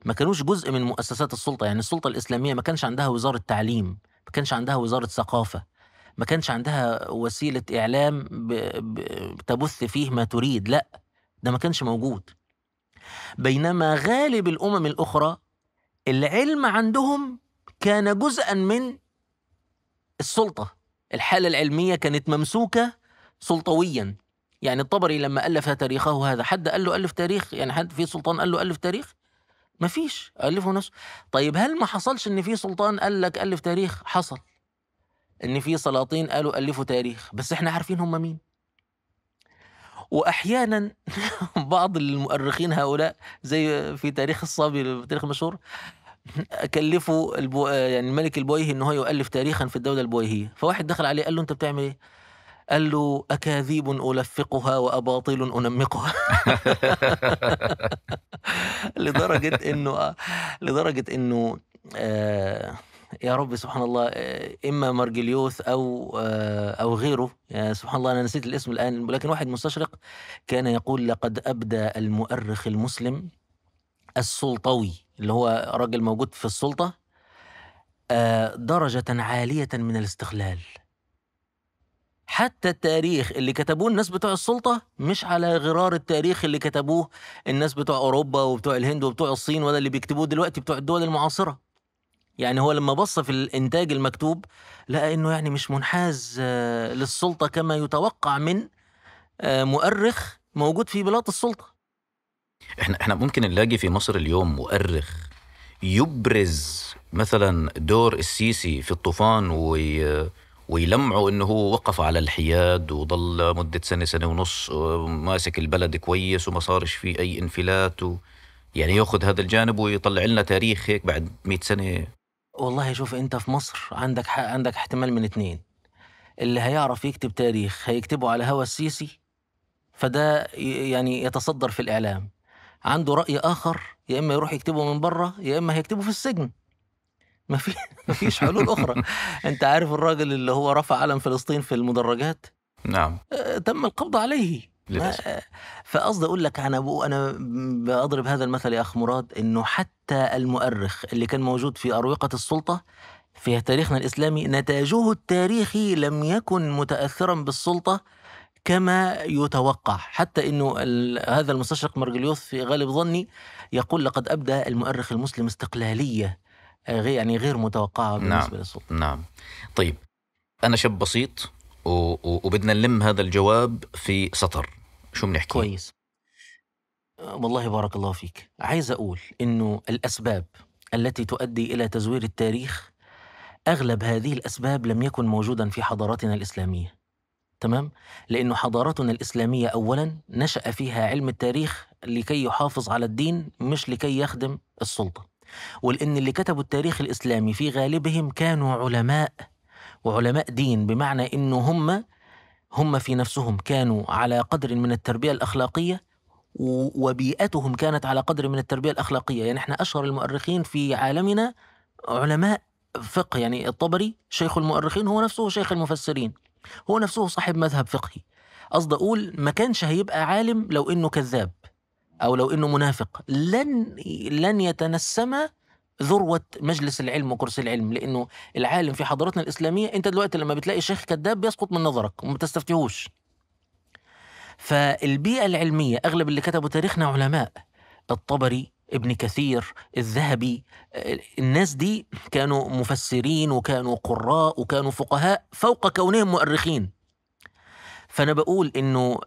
ما كانوش جزء من مؤسسات السلطة يعني السلطة الإسلامية ما كانش عندها وزارة تعليم ما كانش عندها وزارة ثقافة ما كانش عندها وسيلة إعلام تبث فيه ما تريد لا ده ما كانش موجود بينما غالب الأمم الأخرى العلم عندهم كان جزءا من السلطة الحالة العلمية كانت ممسوكة سلطويا يعني الطبري لما ألف تاريخه هذا حد قال له ألف تاريخ يعني حد في سلطان قال له ألف تاريخ ما فيش ألفه نفسه طيب هل ما حصلش إن في سلطان قال لك ألف تاريخ حصل ان في سلاطين قالوا الفوا تاريخ بس احنا عارفين هم مين واحيانا [laughs] بعض المؤرخين هؤلاء زي في تاريخ الصبي التاريخ المشهور كلفوا البو... يعني الملك البويهي ان هو يؤلف تاريخا في الدوله البويهيه فواحد دخل عليه قال له انت بتعمل ايه قال له أكاذيب ألفقها وأباطيل أنمقها [laughs] لدرجة إنه لدرجة إنه آه يا رب سبحان الله آه، اما مرجليوث او آه، او غيره سبحان الله انا نسيت الاسم الان ولكن واحد مستشرق كان يقول لقد ابدى المؤرخ المسلم السلطوي اللي هو راجل موجود في السلطه آه، درجه عاليه من الاستقلال حتى التاريخ اللي كتبوه الناس بتوع السلطة مش على غرار التاريخ اللي كتبوه الناس بتوع أوروبا وبتوع الهند وبتوع الصين ولا اللي بيكتبوه دلوقتي بتوع الدول المعاصرة يعني هو لما بص في الانتاج المكتوب لقى انه يعني مش منحاز آه، للسلطه كما يتوقع من آه، مؤرخ موجود في بلاط السلطه احنا احنا ممكن نلاقي في مصر اليوم مؤرخ يبرز مثلا دور السيسي في الطوفان وي آه، ويلمعوا انه هو وقف على الحياد وظل مده سنه سنه ونص ماسك البلد كويس وما صارش فيه اي انفلات و... يعني ياخذ هذا الجانب ويطلع لنا تاريخ هيك بعد 100 سنه والله شوف انت في مصر عندك حق عندك احتمال من اتنين اللي هيعرف يكتب تاريخ هيكتبه على هوى السيسي فده يعني يتصدر في الاعلام عنده راي اخر يا اما يروح يكتبه من بره يا اما هيكتبه في السجن ما في ما فيش حلول اخرى [laughs] انت عارف الراجل اللي هو رفع علم فلسطين في المدرجات نعم آه، تم القبض عليه آه، فقصد اقول لك انا انا بضرب هذا المثل يا اخ مراد انه حتى المؤرخ اللي كان موجود في اروقه السلطه في تاريخنا الاسلامي نتاجه التاريخي لم يكن متاثرا بالسلطه كما يتوقع حتى انه هذا المستشرق مرجليوث في غالب ظني يقول لقد ابدى المؤرخ المسلم استقلاليه آه، غير يعني غير متوقعه بالنسبه نعم للسلطه نعم طيب انا شاب بسيط وبدنا نلم هذا الجواب في سطر شو بنحكي كويس آه، والله بارك الله فيك عايز أقول أنه الأسباب التي تؤدي إلى تزوير التاريخ أغلب هذه الأسباب لم يكن موجودا في حضارتنا الإسلامية تمام؟ لأن حضارتنا الإسلامية أولا نشأ فيها علم التاريخ لكي يحافظ على الدين مش لكي يخدم السلطة ولأن اللي كتبوا التاريخ الإسلامي في غالبهم كانوا علماء وعلماء دين بمعنى أنه هم هم في نفسهم كانوا على قدر من التربية الأخلاقية وبيئتهم كانت على قدر من التربية الأخلاقية يعني احنا أشهر المؤرخين في عالمنا علماء فقه يعني الطبري شيخ المؤرخين هو نفسه شيخ المفسرين هو نفسه صاحب مذهب فقهي قصد أقول ما كانش هيبقى عالم لو إنه كذاب أو لو إنه منافق لن لن يتنسم ذروة مجلس العلم وكرسي العلم لأنه العالم في حضارتنا الإسلامية أنت دلوقتي لما بتلاقي شيخ كذاب بيسقط من نظرك وما تستفتيهوش فالبيئة العلمية أغلب اللي كتبوا تاريخنا علماء الطبري ابن كثير الذهبي الناس دي كانوا مفسرين وكانوا قراء وكانوا فقهاء فوق كونهم مؤرخين فأنا بقول إنه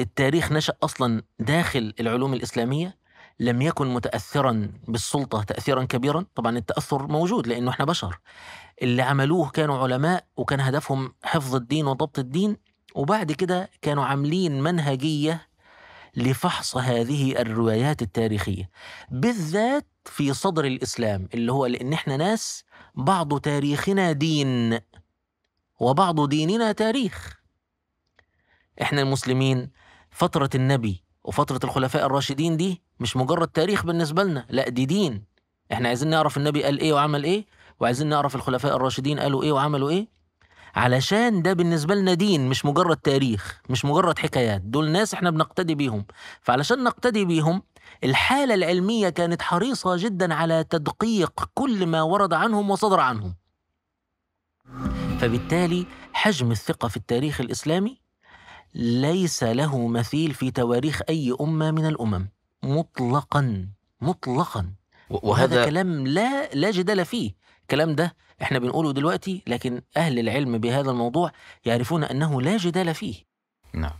التاريخ نشأ أصلا داخل العلوم الإسلامية لم يكن متاثرا بالسلطه تاثيرا كبيرا طبعا التاثر موجود لانه احنا بشر اللي عملوه كانوا علماء وكان هدفهم حفظ الدين وضبط الدين وبعد كده كانوا عاملين منهجيه لفحص هذه الروايات التاريخيه بالذات في صدر الاسلام اللي هو لان احنا ناس بعض تاريخنا دين وبعض ديننا تاريخ احنا المسلمين فتره النبي وفترة الخلفاء الراشدين دي مش مجرد تاريخ بالنسبة لنا لا دي دين احنا عايزين نعرف النبي قال ايه وعمل ايه وعايزين نعرف الخلفاء الراشدين قالوا ايه وعملوا ايه علشان ده بالنسبة لنا دين مش مجرد تاريخ مش مجرد حكايات دول ناس احنا بنقتدي بيهم فعلشان نقتدي بيهم الحالة العلمية كانت حريصة جدا على تدقيق كل ما ورد عنهم وصدر عنهم فبالتالي حجم الثقة في التاريخ الإسلامي ليس له مثيل في تواريخ أي أمة من الأمم مطلقا مطلقا وهذا, وهذا كلام لا لا جدال فيه الكلام ده احنا بنقوله دلوقتي لكن أهل العلم بهذا الموضوع يعرفون أنه لا جدال فيه نعم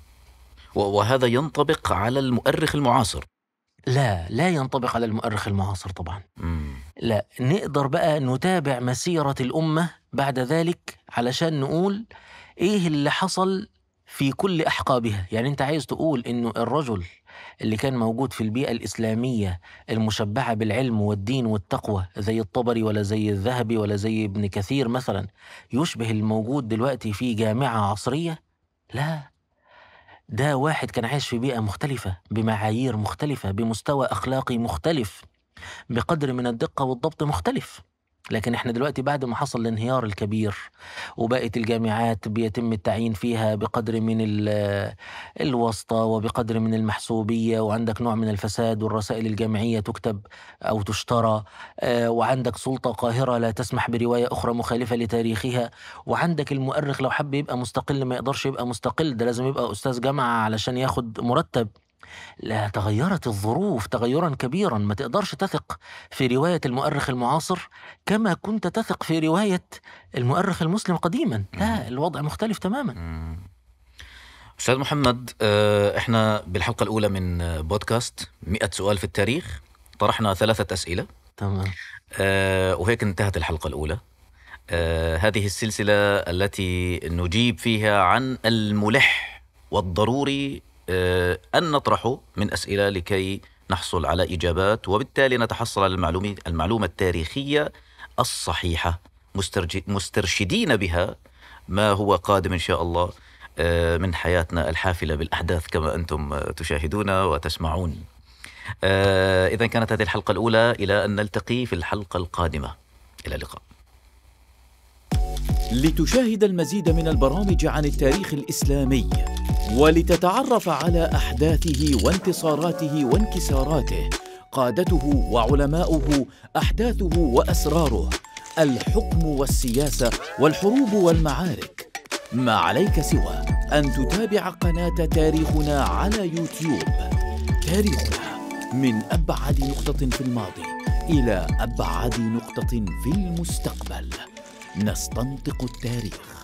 وهذا ينطبق على المؤرخ المعاصر لا لا ينطبق على المؤرخ المعاصر طبعا مم. لا نقدر بقى نتابع مسيرة الأمة بعد ذلك علشان نقول إيه اللي حصل في كل أحقابها يعني أنت عايز تقول أنه الرجل اللي كان موجود في البيئة الإسلامية المشبعة بالعلم والدين والتقوى زي الطبري ولا زي الذهبي ولا زي ابن كثير مثلا يشبه الموجود دلوقتي في جامعة عصرية لا ده واحد كان عايش في بيئة مختلفة بمعايير مختلفة بمستوى أخلاقي مختلف بقدر من الدقة والضبط مختلف لكن احنا دلوقتي بعد ما حصل الانهيار الكبير وبقت الجامعات بيتم التعيين فيها بقدر من الواسطه وبقدر من المحسوبيه وعندك نوع من الفساد والرسائل الجامعيه تكتب او تشترى آه، وعندك سلطه قاهره لا تسمح بروايه اخرى مخالفه لتاريخها وعندك المؤرخ لو حب يبقى مستقل ما يقدرش يبقى مستقل ده لازم يبقى استاذ جامعه علشان ياخد مرتب لا تغيرت الظروف تغيرا كبيرا ما تقدرش تثق في رواية المؤرخ المعاصر كما كنت تثق في رواية المؤرخ المسلم قديما لا الوضع مختلف تماما أستاذ محمد آه، إحنا بالحلقة الأولى من بودكاست 100 سؤال في التاريخ طرحنا ثلاثة أسئلة تمام آه، وهيك انتهت الحلقة الأولى آه، هذه السلسلة التي نجيب فيها عن الملح والضروري آه، أن نطرحه من أسئلة لكي نحصل على إجابات وبالتالي نتحصل على المعلومة, المعلومة التاريخية الصحيحة مسترشدين بها ما هو قادم إن شاء الله آه، من حياتنا الحافلة بالأحداث كما أنتم تشاهدون وتسمعون آه، إذا كانت هذه الحلقة الأولى إلى أن نلتقي في الحلقة القادمة إلى اللقاء لتشاهد المزيد من البرامج عن التاريخ الإسلامي ولتتعرف على أحداثه وانتصاراته وانكساراته قادته وعلماؤه أحداثه وأسراره الحكم والسياسة والحروب والمعارك ما عليك سوى أن تتابع قناة تاريخنا على يوتيوب تاريخنا من أبعد نقطة في الماضي إلى أبعد نقطة في المستقبل نستنطق التاريخ